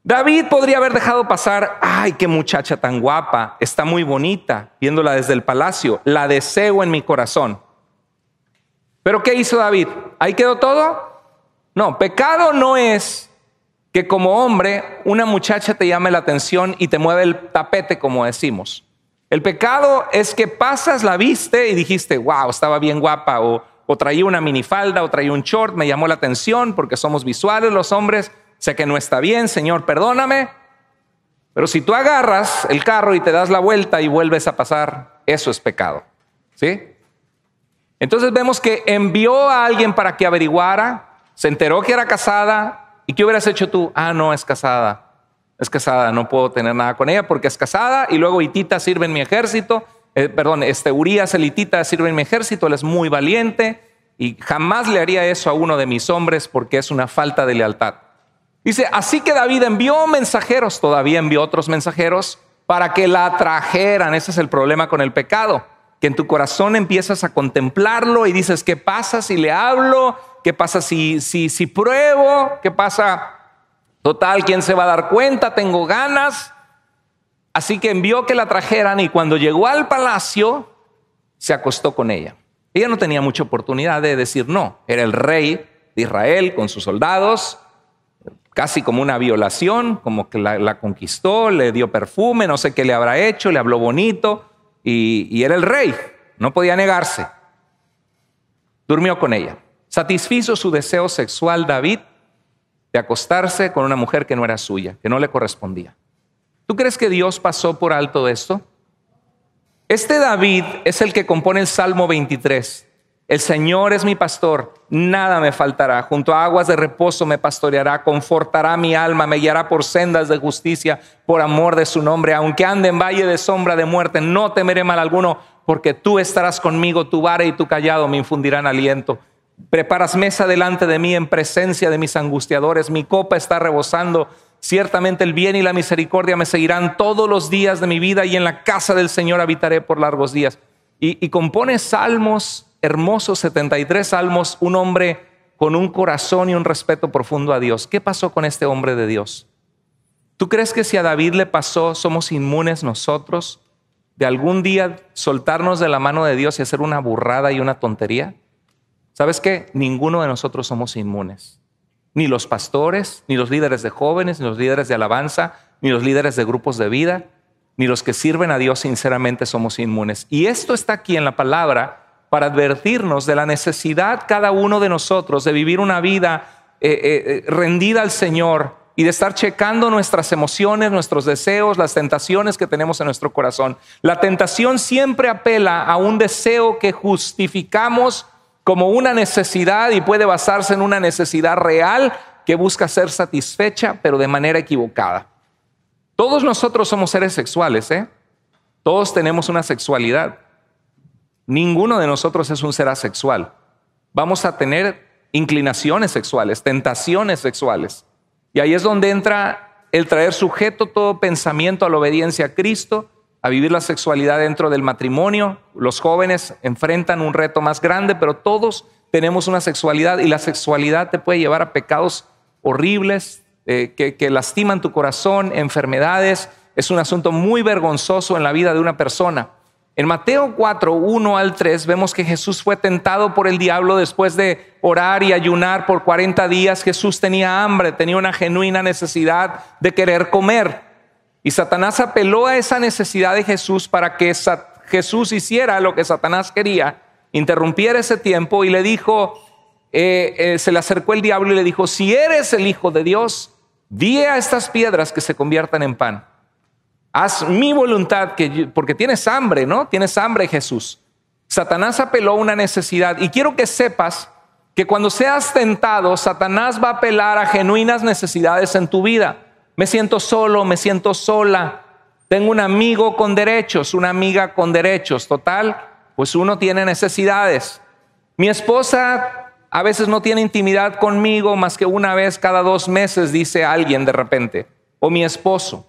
David podría haber dejado pasar, ay, qué muchacha tan guapa, está muy bonita, viéndola desde el palacio, la deseo en mi corazón. Pero ¿qué hizo David? ¿Ahí quedó todo? No, pecado no es que como hombre una muchacha te llame la atención y te mueve el tapete, como decimos. El pecado es que pasas, la viste y dijiste, wow, estaba bien guapa, o, traí traía una minifalda, o traía un short, me llamó la atención porque somos visuales los hombres sé que no está bien, Señor, perdóname. Pero si tú agarras el carro y te das la vuelta y vuelves a pasar, eso es pecado. ¿Sí? Entonces vemos que envió a alguien para que averiguara, se enteró que era casada y ¿qué hubieras hecho tú? Ah, no, es casada. Es casada, no puedo tener nada con ella porque es casada y luego Itita sirve en mi ejército. Eh, perdón, este Urias el Itita sirve en mi ejército, él es muy valiente y jamás le haría eso a uno de mis hombres porque es una falta de lealtad. Dice, así que David envió mensajeros, todavía envió otros mensajeros, para que la trajeran. Ese es el problema con el pecado, que en tu corazón empiezas a contemplarlo y dices, ¿qué pasa si le hablo? ¿Qué pasa si, si, si pruebo? ¿Qué pasa? Total, ¿quién se va a dar cuenta? Tengo ganas. Así que envió que la trajeran y cuando llegó al palacio, se acostó con ella. Ella no tenía mucha oportunidad de decir no. Era el rey de Israel con sus soldados casi como una violación, como que la, conquistó, le dio perfume, no sé qué le habrá hecho, le habló bonito y, y era el rey, no podía negarse. Durmió con ella. Satisfizo su deseo sexual David de acostarse con una mujer que no era suya, que no le correspondía. ¿Tú crees que Dios pasó por alto de esto? Este David es el que compone el Salmo 23. El Señor es mi pastor, nada me faltará. Junto a aguas de reposo me pastoreará, confortará mi alma, me guiará por sendas de justicia, por amor de su nombre. Aunque ande en valle de sombra de muerte, no temeré mal alguno, porque tú estarás conmigo, tu vara y tu callado me infundirán aliento. Preparas mesa delante de mí en presencia de mis angustiadores, mi copa está rebosando. Ciertamente el bien y la misericordia me seguirán todos los días de mi vida y en la casa del Señor habitaré por largos días. Y, compone salmos hermosos, 73 salmos, un hombre con un corazón y un respeto profundo a Dios. ¿Qué pasó con este hombre de Dios? ¿Tú crees que si a David le pasó, somos inmunes nosotros de algún día soltarnos de la mano de Dios y hacer una burrada y una tontería? ¿Sabes qué? Ninguno de nosotros somos inmunes. Ni los pastores, ni los líderes de jóvenes, ni los líderes de alabanza, ni los líderes de grupos de vida, ni los que sirven a Dios sinceramente somos inmunes. Y esto está aquí en la palabra para advertirnos de la necesidad cada uno de nosotros de vivir una vida eh, eh, eh, rendida al Señor y de estar checando nuestras emociones, nuestros deseos, las tentaciones que tenemos en nuestro corazón. La tentación siempre apela a un deseo que justificamos como una necesidad y puede basarse en una necesidad real que busca ser satisfecha, pero de manera equivocada. Todos nosotros somos seres sexuales, ¿eh? Todos tenemos una sexualidad. Ninguno de nosotros es un ser asexual. Vamos a tener inclinaciones sexuales, tentaciones sexuales. Y ahí es donde entra el traer sujeto todo pensamiento a la obediencia a Cristo, a vivir la sexualidad dentro del matrimonio. Los jóvenes enfrentan un reto más grande, pero todos tenemos una sexualidad y la sexualidad te puede llevar a pecados horribles, eh, que, lastiman tu corazón, enfermedades, es un asunto muy vergonzoso en la vida de una persona. En Mateo 4, 1 al 3 vemos que Jesús fue tentado por el diablo después de orar y ayunar por 40 días. Jesús tenía hambre, tenía una genuina necesidad de querer comer. Y Satanás apeló a esa necesidad de Jesús para que Jesús hiciera lo que Satanás quería, interrumpiera ese tiempo y le dijo, eh, eh, se le acercó el diablo y le dijo, si eres el Hijo de Dios, di a estas piedras que se conviertan en pan. Haz mi voluntad, que porque tienes hambre, ¿no? Tienes hambre, Jesús. Satanás apeló a una necesidad. Y quiero que sepas que cuando seas tentado, Satanás va a apelar a genuinas necesidades en tu vida. Me siento solo, me siento sola. Tengo un amigo con derechos, una amiga con derechos. Total, pues uno tiene necesidades. Mi esposa a veces no tiene intimidad conmigo más que una vez cada dos meses, dice alguien de repente, o mi esposo.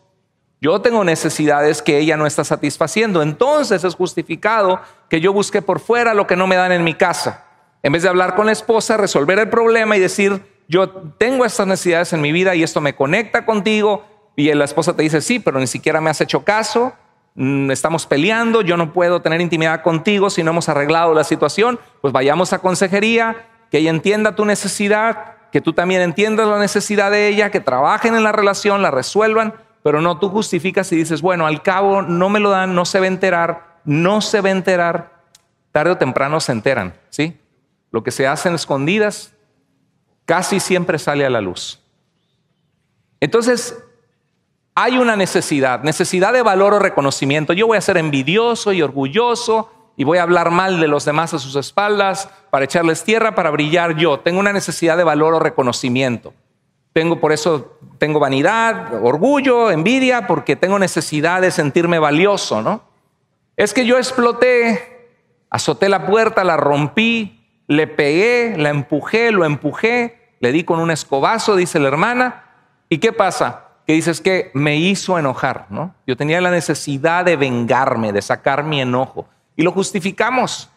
Yo tengo necesidades que ella no está satisfaciendo. Entonces es justificado que yo busque por fuera lo que no me dan en mi casa. En vez de hablar con la esposa, resolver el problema y decir, yo tengo estas necesidades en mi vida y esto me conecta contigo. Y la esposa te dice, sí, pero ni siquiera me has hecho caso, mm, estamos peleando, yo no puedo tener intimidad contigo si no hemos arreglado la situación, pues vayamos a consejería que ella entienda tu necesidad, que tú también entiendas la necesidad de ella, que trabajen en la relación, la resuelvan, pero no tú justificas y dices, bueno, al cabo no me lo dan, no se va a enterar, no se va a enterar, tarde o temprano se enteran, ¿sí? Lo que se hace en escondidas casi siempre sale a la luz. Entonces, hay una necesidad, necesidad de valor o reconocimiento. Yo voy a ser envidioso y orgulloso y voy a hablar mal de los demás a sus espaldas para echarles tierra, para brillar yo. Tengo una necesidad de valor o reconocimiento. Tengo por eso tengo vanidad, orgullo, envidia, porque tengo necesidad de sentirme valioso, ¿no? Es que yo exploté, azoté la puerta, la rompí, le pegué, la empujé, lo empujé, le di con un escobazo, dice la hermana. ¿Y qué pasa? que dices que me hizo enojar, ¿no? Yo tenía la necesidad de vengarme, de sacar mi enojo y lo justificamos.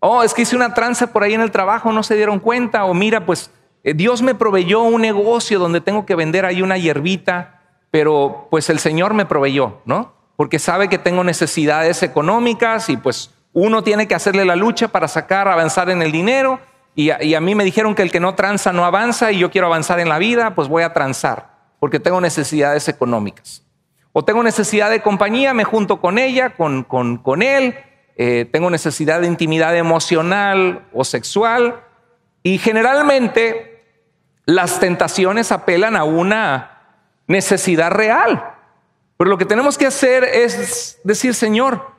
Oh, es que hice una tranza por ahí en el trabajo, no se dieron cuenta. O mira, pues eh, Dios me proveyó un negocio donde tengo que vender ahí una hierbita, pero pues el Señor me proveyó, ¿no? Porque sabe que tengo necesidades económicas y pues uno tiene que hacerle la lucha para sacar, avanzar en el dinero. Y a, mí me dijeron que el que no tranza no avanza y yo quiero avanzar en la vida, pues voy a transar porque tengo necesidades económicas. O tengo necesidad de compañía, me junto con ella, con, con, con él, eh, tengo necesidad de intimidad emocional o sexual. Y generalmente las tentaciones apelan a una necesidad real. Pero lo que tenemos que hacer es decir, Señor,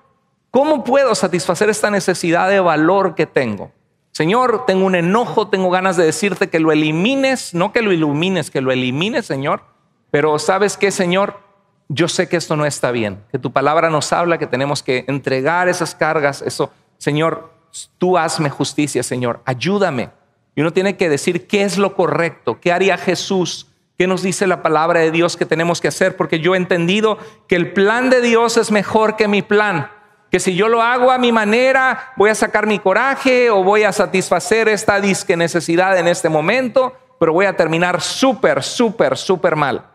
¿cómo puedo satisfacer esta necesidad de valor que tengo? Señor, tengo un enojo, tengo ganas de decirte que lo elimines, no que lo ilumines, que lo elimines, Señor. Pero sabes qué, Señor, yo sé que esto no está bien, que tu palabra nos habla que tenemos que entregar esas cargas, eso, Señor, tú hazme justicia, Señor, ayúdame. Y uno tiene que decir qué es lo correcto, qué haría Jesús, qué nos dice la palabra de Dios que tenemos que hacer, porque yo he entendido que el plan de Dios es mejor que mi plan, que si yo lo hago a mi manera, voy a sacar mi coraje o voy a satisfacer esta disque necesidad en este momento, pero voy a terminar súper, súper, súper mal.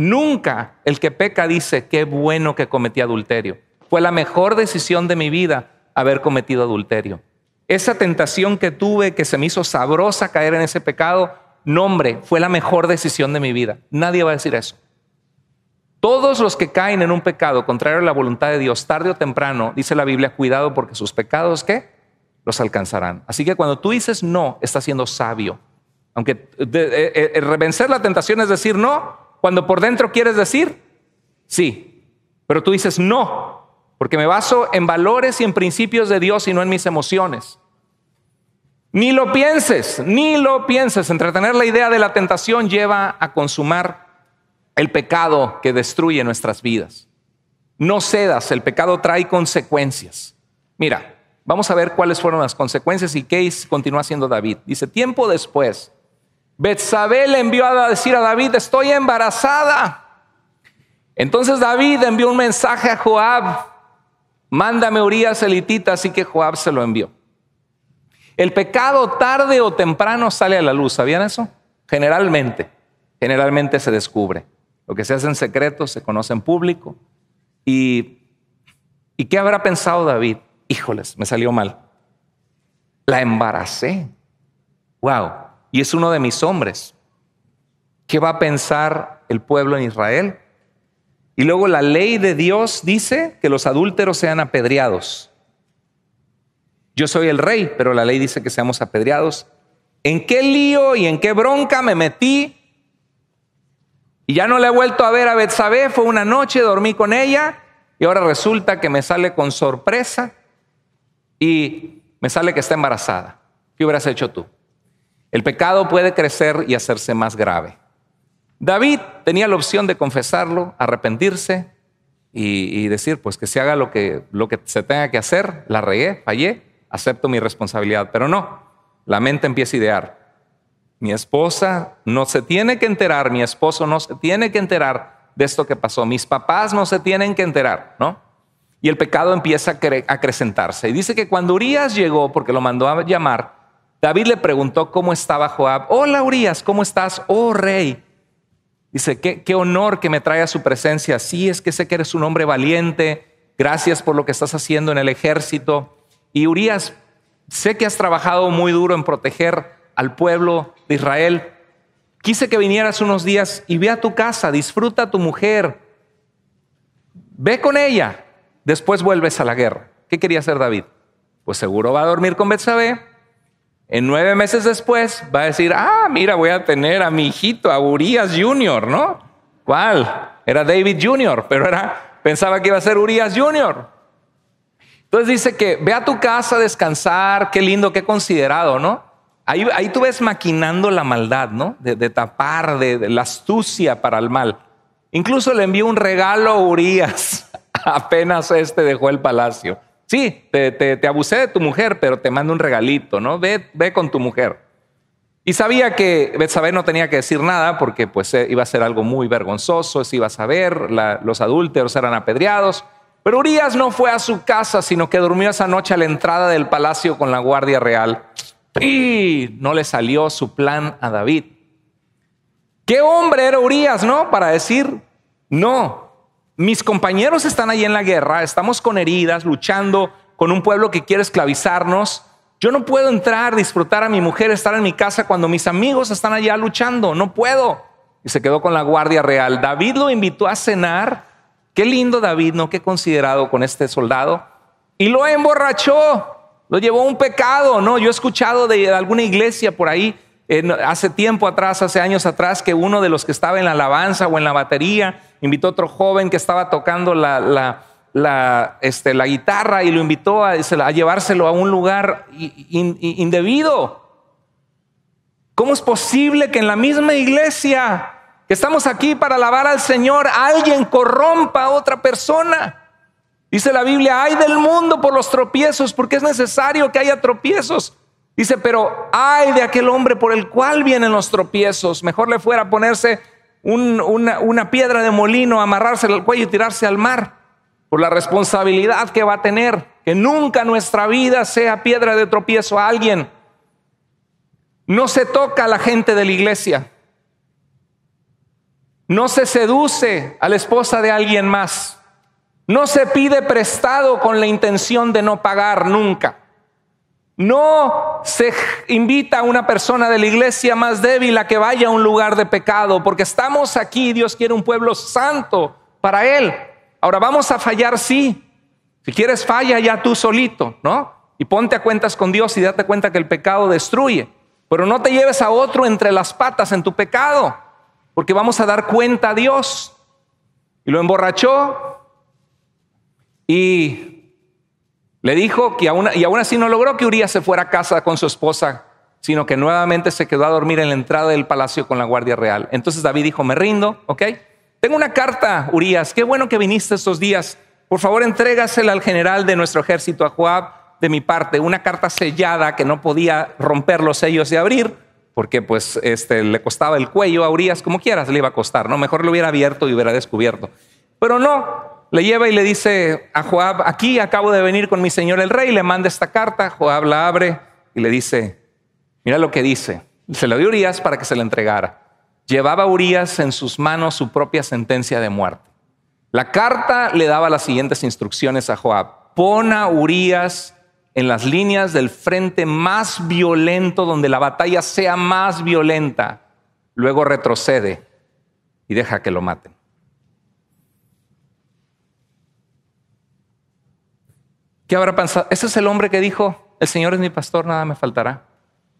Nunca el que peca dice, qué bueno que cometí adulterio. Fue la mejor decisión de mi vida haber cometido adulterio. Esa tentación que tuve, que se me hizo sabrosa caer en ese pecado, nombre fue la mejor decisión de mi vida. Nadie va a decir eso. Todos los que caen en un pecado contrario a la voluntad de Dios, tarde o temprano, dice la Biblia, cuidado porque sus pecados, ¿qué? Los alcanzarán. Así que cuando tú dices no, estás siendo sabio. Aunque eh, eh, revencer la tentación es decir no, cuando por dentro quieres decir, sí, pero tú dices no, porque me baso en valores y en principios de Dios y no en mis emociones. Ni lo pienses, ni lo pienses. Entretener la idea de la tentación lleva a consumar el pecado que destruye nuestras vidas. No cedas, el pecado trae consecuencias. Mira, vamos a ver cuáles fueron las consecuencias y qué continúa haciendo David. Dice, tiempo después, Betsabé le envió a decir a David, estoy embarazada. Entonces David envió un mensaje a Joab, mándame Urias elitita, así que Joab se lo envió. El pecado tarde o temprano sale a la luz, ¿sabían eso? Generalmente, generalmente se descubre. Lo que se hace en secreto se conoce en público. ¿Y, ¿y qué habrá pensado David? Híjoles, me salió mal. La embaracé. Wow, y es uno de mis hombres. ¿Qué va a pensar el pueblo en Israel? Y luego la ley de Dios dice que los adúlteros sean apedreados. Yo soy el rey, pero la ley dice que seamos apedreados. ¿En qué lío y en qué bronca me metí? Y ya no le he vuelto a ver a Betsabé, fue una noche, dormí con ella y ahora resulta que me sale con sorpresa y me sale que está embarazada. ¿Qué hubieras hecho tú? El pecado puede crecer y hacerse más grave. David tenía la opción de confesarlo, arrepentirse y, decir, pues que se haga lo que, lo que se tenga que hacer, la regué, fallé, acepto mi responsabilidad. Pero no, la mente empieza a idear. Mi esposa no se tiene que enterar, mi esposo no se tiene que enterar de esto que pasó, mis papás no se tienen que enterar, ¿no? Y el pecado empieza a acrecentarse. Y dice que cuando Urias llegó, porque lo mandó a llamar, David le preguntó cómo estaba Joab. Hola, Urias, ¿cómo estás? Oh, rey. Dice, qué, honor que me traiga su presencia. Sí, es que sé que eres un hombre valiente. Gracias por lo que estás haciendo en el ejército. Y Urias, sé que has trabajado muy duro en proteger al pueblo de Israel. Quise que vinieras unos días y ve a tu casa, disfruta a tu mujer. Ve con ella, después vuelves a la guerra. ¿Qué quería hacer David? Pues seguro va a dormir con Betsabé en nueve meses después va a decir, ah, mira, voy a tener a mi hijito, a Urias Jr., ¿no? ¿Cuál? Era David Jr., pero era, pensaba que iba a ser Urias Jr. Entonces dice que ve a tu casa a descansar, qué lindo, qué considerado, ¿no? Ahí, tú ves maquinando la maldad, ¿no? De, tapar, de, de, la astucia para el mal. Incluso le envió un regalo a Urias, *laughs* apenas este dejó el palacio. Sí, te, abusé de tu mujer, pero te mando un regalito, ¿no? Ve, ve con tu mujer. Y sabía que Betsabé no tenía que decir nada porque pues eh, iba a ser algo muy vergonzoso, se iba a saber, los adúlteros eran apedreados. Pero Urías no fue a su casa, sino que durmió esa noche a la entrada del palacio con la guardia real. Y no le salió su plan a David. ¿Qué hombre era Urías no? Para decir, no, mis compañeros están allí en la guerra, estamos con heridas, luchando con un pueblo que quiere esclavizarnos. Yo no puedo entrar, disfrutar a mi mujer, estar en mi casa cuando mis amigos están allá luchando, no puedo. Y se quedó con la Guardia Real. David lo invitó a cenar. Qué lindo David, ¿no? Qué considerado con este soldado. Y lo emborrachó, lo llevó a un pecado, ¿no? Yo he escuchado de alguna iglesia por ahí eh, hace tiempo atrás, hace años atrás, que uno de los que estaba en la alabanza o en la batería invitó a otro joven que estaba tocando la, este, la guitarra y lo invitó a, llevárselo a un lugar indebido. ¿Cómo es posible que en la misma iglesia que estamos aquí para alabar al Señor, alguien corrompa a otra persona? Dice la Biblia, hay del mundo por los tropiezos, porque es necesario que haya tropiezos Dice, pero ay de aquel hombre por el cual vienen los tropiezos. Mejor le fuera ponerse una, piedra de molino, amarrarse al cuello y tirarse al mar por la responsabilidad que va a tener. Que nunca nuestra vida sea piedra de tropiezo a alguien. No se toca a la gente de la iglesia. No se seduce a la esposa de alguien más. No se pide prestado con la intención de no pagar nunca. No se invita a una persona de la iglesia más débil a que vaya a un lugar de pecado, porque estamos aquí, Dios quiere un pueblo santo para Él. Ahora vamos a fallar, sí. Si quieres, falla ya tú solito, ¿no? Y ponte a cuentas con Dios y date cuenta que el pecado destruye. Pero no te lleves a otro entre las patas en tu pecado, porque vamos a dar cuenta a Dios. Y lo emborrachó y le dijo que aún, y aún así no logró que Urias se fuera a casa con su esposa, sino que nuevamente se quedó a dormir en la entrada del palacio con la guardia real. Entonces David dijo, me rindo, ¿ok? Tengo una carta, Urias, qué bueno que viniste estos días. Por favor, entrégasela al general de nuestro ejército, a Joab, de mi parte, una carta sellada que no podía romper los sellos y abrir, porque pues este, le costaba el cuello a Urias, como quieras le iba a costar, ¿no? Mejor lo hubiera abierto y hubiera descubierto. Pero no, le lleva y le dice a Joab, aquí acabo de venir con mi señor el rey, le manda esta carta, Joab la abre y le dice, mira lo que dice, se la dio a Urias para que se la entregara. Llevaba a Urias en sus manos su propia sentencia de muerte. La carta le daba las siguientes instrucciones a Joab, pon a Urias en las líneas del frente más violento, donde la batalla sea más violenta, luego retrocede y deja que lo maten. ¿Qué habrá pensado? Ese es el hombre que dijo, el Señor es mi pastor, nada me faltará.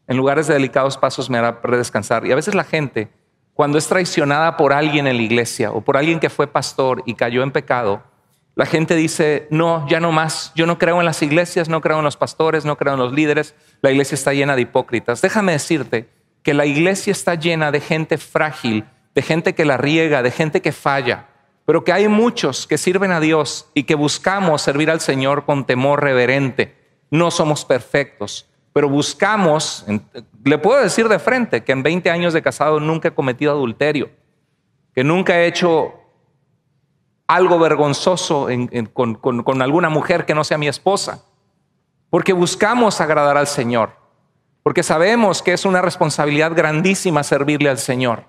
En lugares de delicados pasos me hará descansar. Y a veces la gente, cuando es traicionada por alguien en la iglesia o por alguien que fue pastor y cayó en pecado, la gente dice, no, ya no más, yo no creo en las iglesias, no creo en los pastores, no creo en los líderes, la iglesia está llena de hipócritas. Déjame decirte que la iglesia está llena de gente frágil, de gente que la riega, de gente que falla pero que hay muchos que sirven a Dios y que buscamos servir al Señor con temor reverente. No somos perfectos, pero buscamos, le puedo decir de frente, que en 20 años de casado nunca he cometido adulterio, que nunca he hecho algo vergonzoso con alguna mujer que no sea mi esposa, porque buscamos agradar al Señor, porque sabemos que es una responsabilidad grandísima servirle al Señor.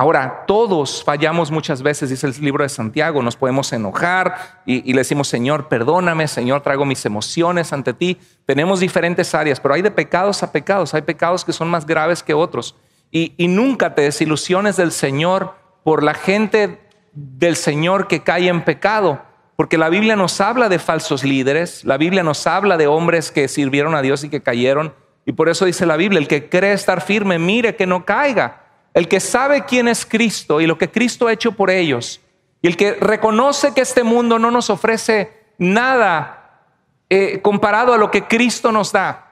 Ahora, todos fallamos muchas veces, dice el libro de Santiago, nos podemos enojar y, le decimos, Señor, perdóname, Señor, traigo mis emociones ante ti. Tenemos diferentes áreas, pero hay de pecados a pecados, hay pecados que son más graves que otros. Y, y nunca te desilusiones del Señor por la gente del Señor que cae en pecado, porque la Biblia nos habla de falsos líderes, la Biblia nos habla de hombres que sirvieron a Dios y que cayeron. Y por eso dice la Biblia, el que cree estar firme, mire que no caiga el que sabe quién es Cristo y lo que Cristo ha hecho por ellos, y el que reconoce que este mundo no nos ofrece nada eh, comparado a lo que Cristo nos da,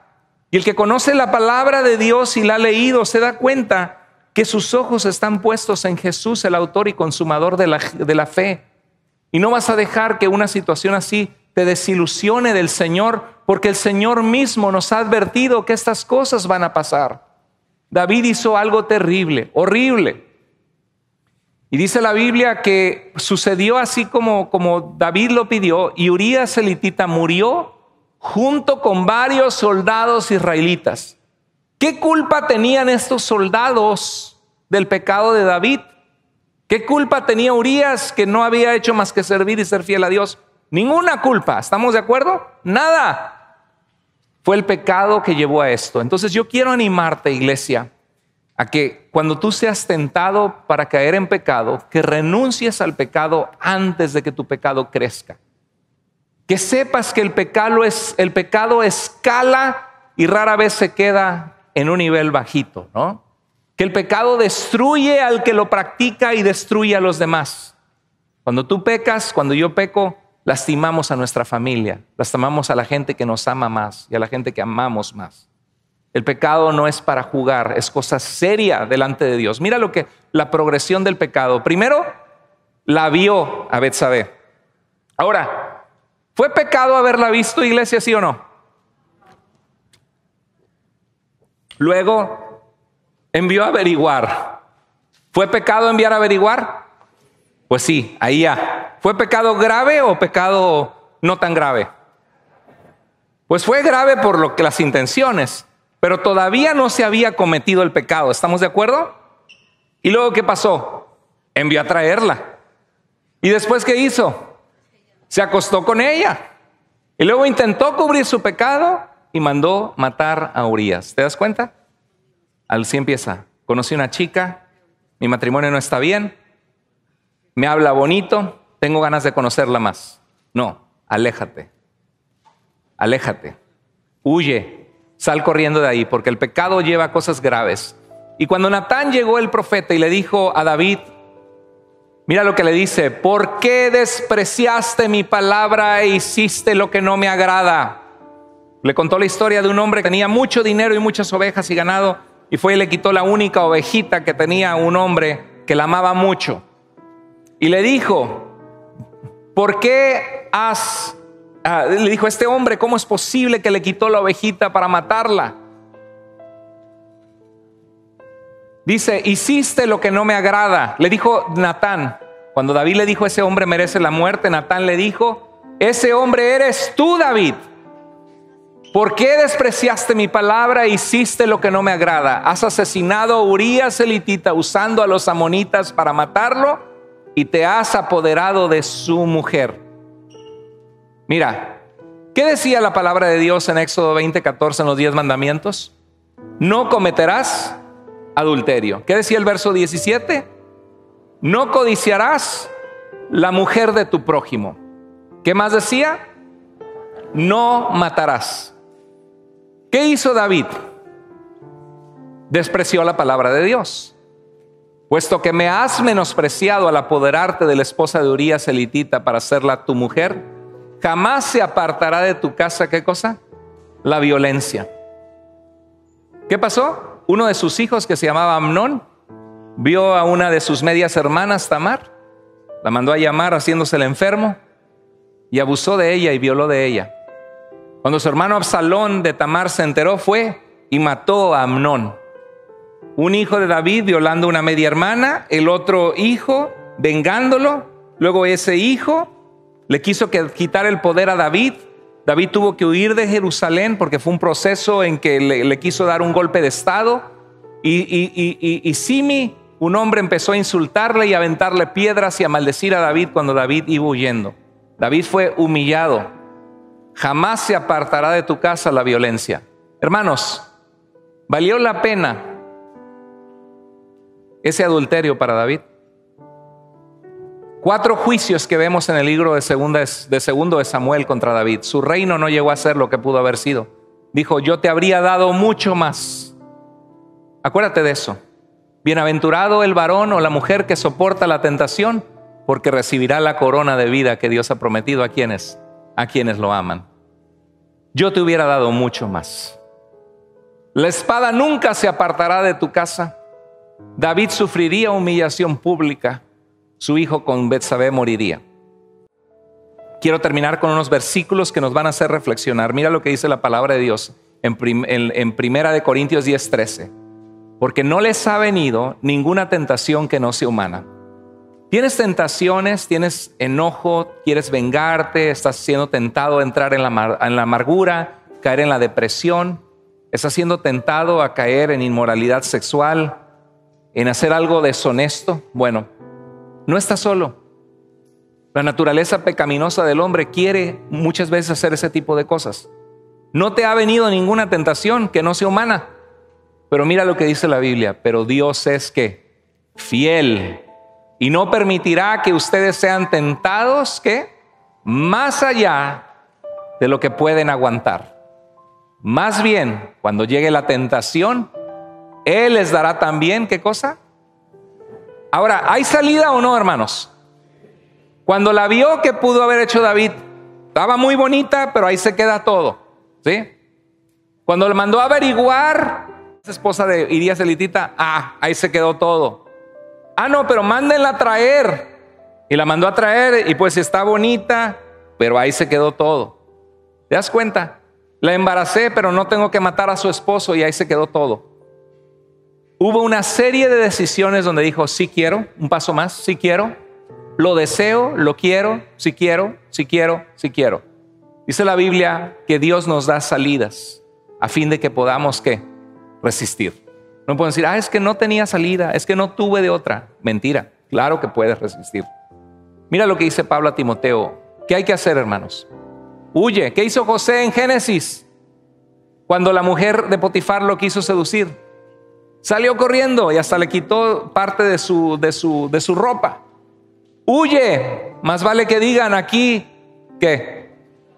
y el que conoce la palabra de Dios y la ha leído, se da cuenta que sus ojos están puestos en Jesús, el autor y consumador de la, de la fe. Y no vas a dejar que una situación así te desilusione del Señor, porque el Señor mismo nos ha advertido que estas cosas van a pasar. David hizo algo terrible, horrible. Y dice la Biblia que sucedió así como, como David lo pidió, y Urias elitita murió junto con varios soldados israelitas. ¿Qué culpa tenían estos soldados del pecado de David? ¿Qué culpa tenía Urias que no había hecho más que servir y ser fiel a Dios? Ninguna culpa, ¿estamos de acuerdo? Nada. Fue el pecado que llevó a esto. Entonces yo quiero animarte, iglesia, a que cuando tú seas tentado para caer en pecado, que renuncies al pecado antes de que tu pecado crezca. Que sepas que el pecado es el pecado escala y rara vez se queda en un nivel bajito, ¿no? Que el pecado destruye al que lo practica y destruye a los demás. Cuando tú pecas, cuando yo peco, Lastimamos a nuestra familia, lastimamos a la gente que nos ama más y a la gente que amamos más. El pecado no es para jugar, es cosa seria delante de Dios. Mira lo que la progresión del pecado. Primero la vio a Betsabé. Ahora, ¿fue pecado haberla visto, iglesia, sí o no? Luego envió a averiguar. ¿Fue pecado enviar a averiguar? Pues sí, ahí ya. ¿Fue pecado grave o pecado no tan grave? Pues fue grave por lo que las intenciones, pero todavía no se había cometido el pecado. ¿Estamos de acuerdo? ¿Y luego qué pasó? Envió a traerla. ¿Y después qué hizo? Se acostó con ella. Y luego intentó cubrir su pecado y mandó matar a Urias. ¿Te das cuenta? Al empieza. Conocí una chica, mi matrimonio no está bien, me habla bonito, tengo ganas de conocerla más. No, aléjate, aléjate, huye, sal corriendo de ahí, porque el pecado lleva cosas graves. Y cuando Natán llegó el profeta y le dijo a David, mira lo que le dice, ¿por qué despreciaste mi palabra e hiciste lo que no me agrada? Le contó la historia de un hombre que tenía mucho dinero y muchas ovejas y ganado, y fue y le quitó la única ovejita que tenía un hombre que la amaba mucho. Y le dijo, ¿por qué has... Ah, le dijo este hombre, ¿cómo es posible que le quitó la ovejita para matarla? Dice, hiciste lo que no me agrada. Le dijo Natán, cuando David le dijo, ese hombre merece la muerte, Natán le dijo, ese hombre eres tú, David. ¿Por qué despreciaste mi palabra e hiciste lo que no me agrada? Has asesinado a Urias elitita usando a los amonitas para matarlo y te has apoderado de su mujer. Mira, ¿qué decía la palabra de Dios en Éxodo 20, 14 en los 10 mandamientos? No cometerás adulterio. ¿Qué decía el verso 17? No codiciarás la mujer de tu prójimo. ¿Qué más decía? No matarás. ¿Qué hizo David? Despreció la palabra de Dios. Puesto que me has menospreciado al apoderarte de la esposa de Urías elitita para hacerla tu mujer, jamás se apartará de tu casa, ¿qué cosa? La violencia. ¿Qué pasó? Uno de sus hijos que se llamaba Amnón vio a una de sus medias hermanas, Tamar, la mandó a llamar haciéndose el enfermo y abusó de ella y violó de ella. Cuando su hermano Absalón de Tamar se enteró fue y mató a Amnón. Un hijo de David violando una media hermana, el otro hijo vengándolo, luego ese hijo le quiso quitar el poder a David. David tuvo que huir de Jerusalén porque fue un proceso en que le, quiso dar un golpe de estado. Y, y, y, y, Simi, un hombre, empezó a insultarle y a aventarle piedras y a maldecir a David cuando David iba huyendo. David fue humillado. Jamás se apartará de tu casa la violencia. Hermanos, valió la pena ese adulterio para David. Cuatro juicios que vemos en el libro de, de segundo de Samuel contra David. Su reino no llegó a ser lo que pudo haber sido. Dijo, yo te habría dado mucho más. Acuérdate de eso. Bienaventurado el varón o la mujer que soporta la tentación, porque recibirá la corona de vida que Dios ha prometido a quienes, a quienes lo aman. Yo te hubiera dado mucho más. La espada nunca se apartará de tu casa David sufriría humillación pública, su hijo con Betsabé moriría. Quiero terminar con unos versículos que nos van a hacer reflexionar. Mira lo que dice la palabra de Dios en, Primera de Corintios 10:13. Porque no les ha venido ninguna tentación que no sea humana. Tienes tentaciones, tienes enojo, quieres vengarte, estás siendo tentado a entrar en la, en la amargura, caer en la depresión, estás siendo tentado a caer en inmoralidad sexual, en hacer algo deshonesto, bueno, no está solo. La naturaleza pecaminosa del hombre quiere muchas veces hacer ese tipo de cosas. No te ha venido ninguna tentación que no sea humana. Pero mira lo que dice la Biblia, pero Dios es que fiel y no permitirá que ustedes sean tentados que más allá de lo que pueden aguantar. Más bien, cuando llegue la tentación, él les dará también, ¿qué cosa? Ahora, ¿hay salida o no, hermanos? Cuando la vio que pudo haber hecho David, estaba muy bonita, pero ahí se queda todo, ¿sí? Cuando le mandó a averiguar, esa esposa de Irías Elitita, ah, ahí se quedó todo. Ah, no, pero mándenla a traer. Y la mandó a traer y pues está bonita, pero ahí se quedó todo. ¿Te das cuenta? La embaracé, pero no tengo que matar a su esposo y ahí se quedó todo hubo una serie de decisiones donde dijo, sí quiero, un paso más, sí quiero, lo deseo, lo quiero, sí quiero, sí quiero, sí quiero. Dice la Biblia que Dios nos da salidas a fin de que podamos ¿qué? resistir. No pueden decir, ah, es que no tenía salida, es que no tuve de otra. Mentira, claro que puedes resistir. Mira lo que dice Pablo a Timoteo. ¿Qué hay que hacer, hermanos? Huye. ¿Qué hizo José en Génesis? Cuando la mujer de Potifar lo quiso seducir Salió corriendo y hasta le quitó parte de su, de su, ropa. Huye. Más vale que digan aquí que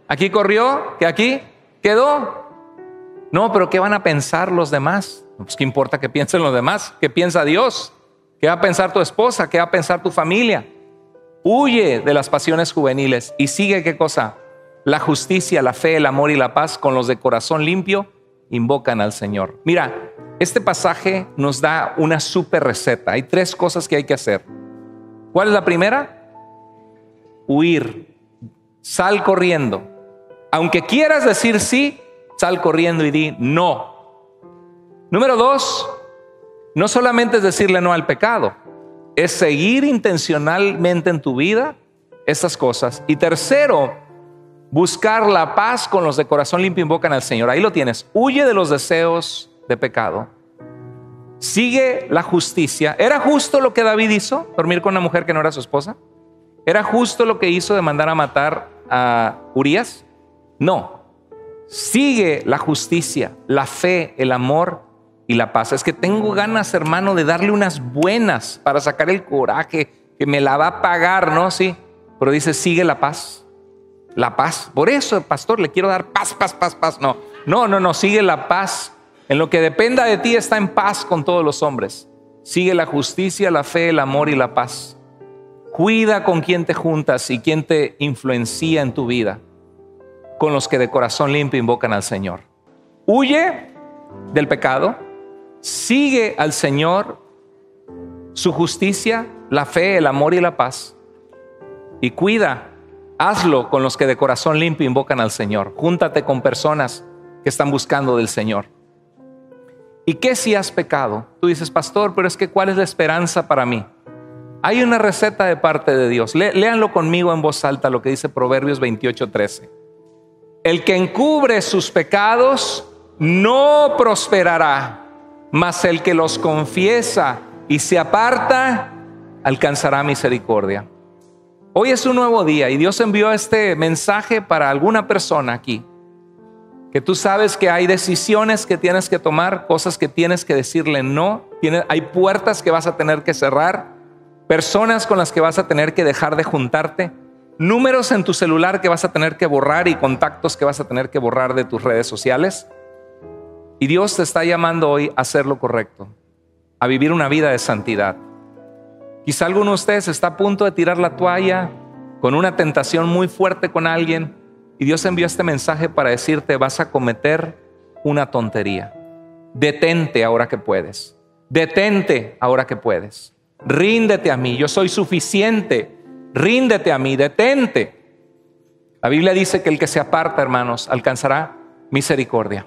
aquí corrió, que aquí quedó. No, pero ¿qué van a pensar los demás? Pues qué importa que piensen los demás, qué piensa Dios, qué va a pensar tu esposa, qué va a pensar tu familia. Huye de las pasiones juveniles y sigue qué cosa? La justicia, la fe, el amor y la paz con los de corazón limpio invocan al Señor. Mira, este pasaje nos da una super receta. Hay tres cosas que hay que hacer. ¿Cuál es la primera? Huir. Sal corriendo. Aunque quieras decir sí, sal corriendo y di no. Número dos, no solamente es decirle no al pecado, es seguir intencionalmente en tu vida estas cosas. Y tercero, buscar la paz con los de corazón limpio invocan al Señor. Ahí lo tienes. Huye de los deseos de pecado, sigue la justicia. ¿Era justo lo que David hizo? ¿Dormir con una mujer que no era su esposa? ¿Era justo lo que hizo de mandar a matar a Urias? No. Sigue la justicia, la fe, el amor y la paz. Es que tengo ganas, hermano, de darle unas buenas para sacar el coraje que me la va a pagar, ¿no? Sí. Pero dice, sigue la paz. La paz. Por eso, pastor, le quiero dar paz, paz, paz, paz. No, no, no, no. Sigue la paz en lo que dependa de ti está en paz con todos los hombres. Sigue la justicia, la fe, el amor y la paz. Cuida con quien te juntas y quien te influencia en tu vida, con los que de corazón limpio invocan al Señor. Huye del pecado, sigue al Señor, su justicia, la fe, el amor y la paz. Y cuida, hazlo con los que de corazón limpio invocan al Señor. Júntate con personas que están buscando del Señor. ¿Y qué si has pecado? Tú dices, pastor, pero es que ¿cuál es la esperanza para mí? Hay una receta de parte de Dios. Leanlo léanlo conmigo en voz alta lo que dice Proverbios 28:13. El que encubre sus pecados no prosperará, mas el que los confiesa y se aparta alcanzará misericordia. Hoy es un nuevo día y Dios envió este mensaje para alguna persona aquí que tú sabes que hay decisiones que tienes que tomar, cosas que tienes que decirle no, hay puertas que vas a tener que cerrar, personas con las que vas a tener que dejar de juntarte, números en tu celular que vas a tener que borrar y contactos que vas a tener que borrar de tus redes sociales. Y Dios te está llamando hoy a hacer lo correcto, a vivir una vida de santidad. Quizá alguno de ustedes está a punto de tirar la toalla con una tentación muy fuerte con alguien y Dios envió este mensaje para decirte, vas a cometer una tontería. Detente ahora que puedes. Detente ahora que puedes. Ríndete a mí, yo soy suficiente. Ríndete a mí, detente. La Biblia dice que el que se aparta, hermanos, alcanzará misericordia.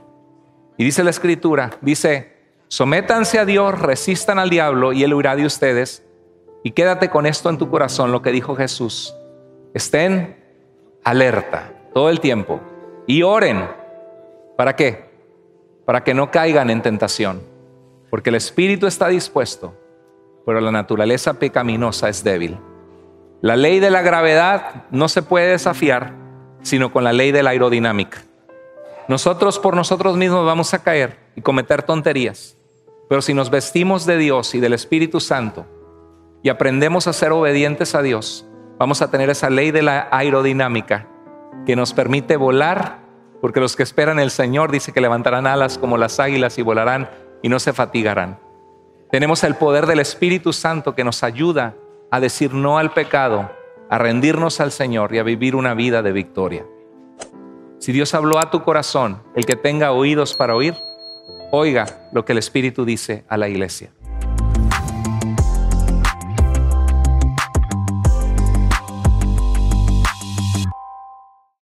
Y dice la escritura, dice, sométanse a Dios, resistan al diablo y él huirá de ustedes. Y quédate con esto en tu corazón, lo que dijo Jesús. Estén alerta todo el tiempo. Y oren. ¿Para qué? Para que no caigan en tentación. Porque el espíritu está dispuesto, pero la naturaleza pecaminosa es débil. La ley de la gravedad no se puede desafiar, sino con la ley de la aerodinámica. Nosotros por nosotros mismos vamos a caer y cometer tonterías. Pero si nos vestimos de Dios y del Espíritu Santo y aprendemos a ser obedientes a Dios, vamos a tener esa ley de la aerodinámica que nos permite volar, porque los que esperan el Señor dice que levantarán alas como las águilas y volarán y no se fatigarán. Tenemos el poder del Espíritu Santo que nos ayuda a decir no al pecado, a rendirnos al Señor y a vivir una vida de victoria. Si Dios habló a tu corazón, el que tenga oídos para oír, oiga lo que el Espíritu dice a la iglesia.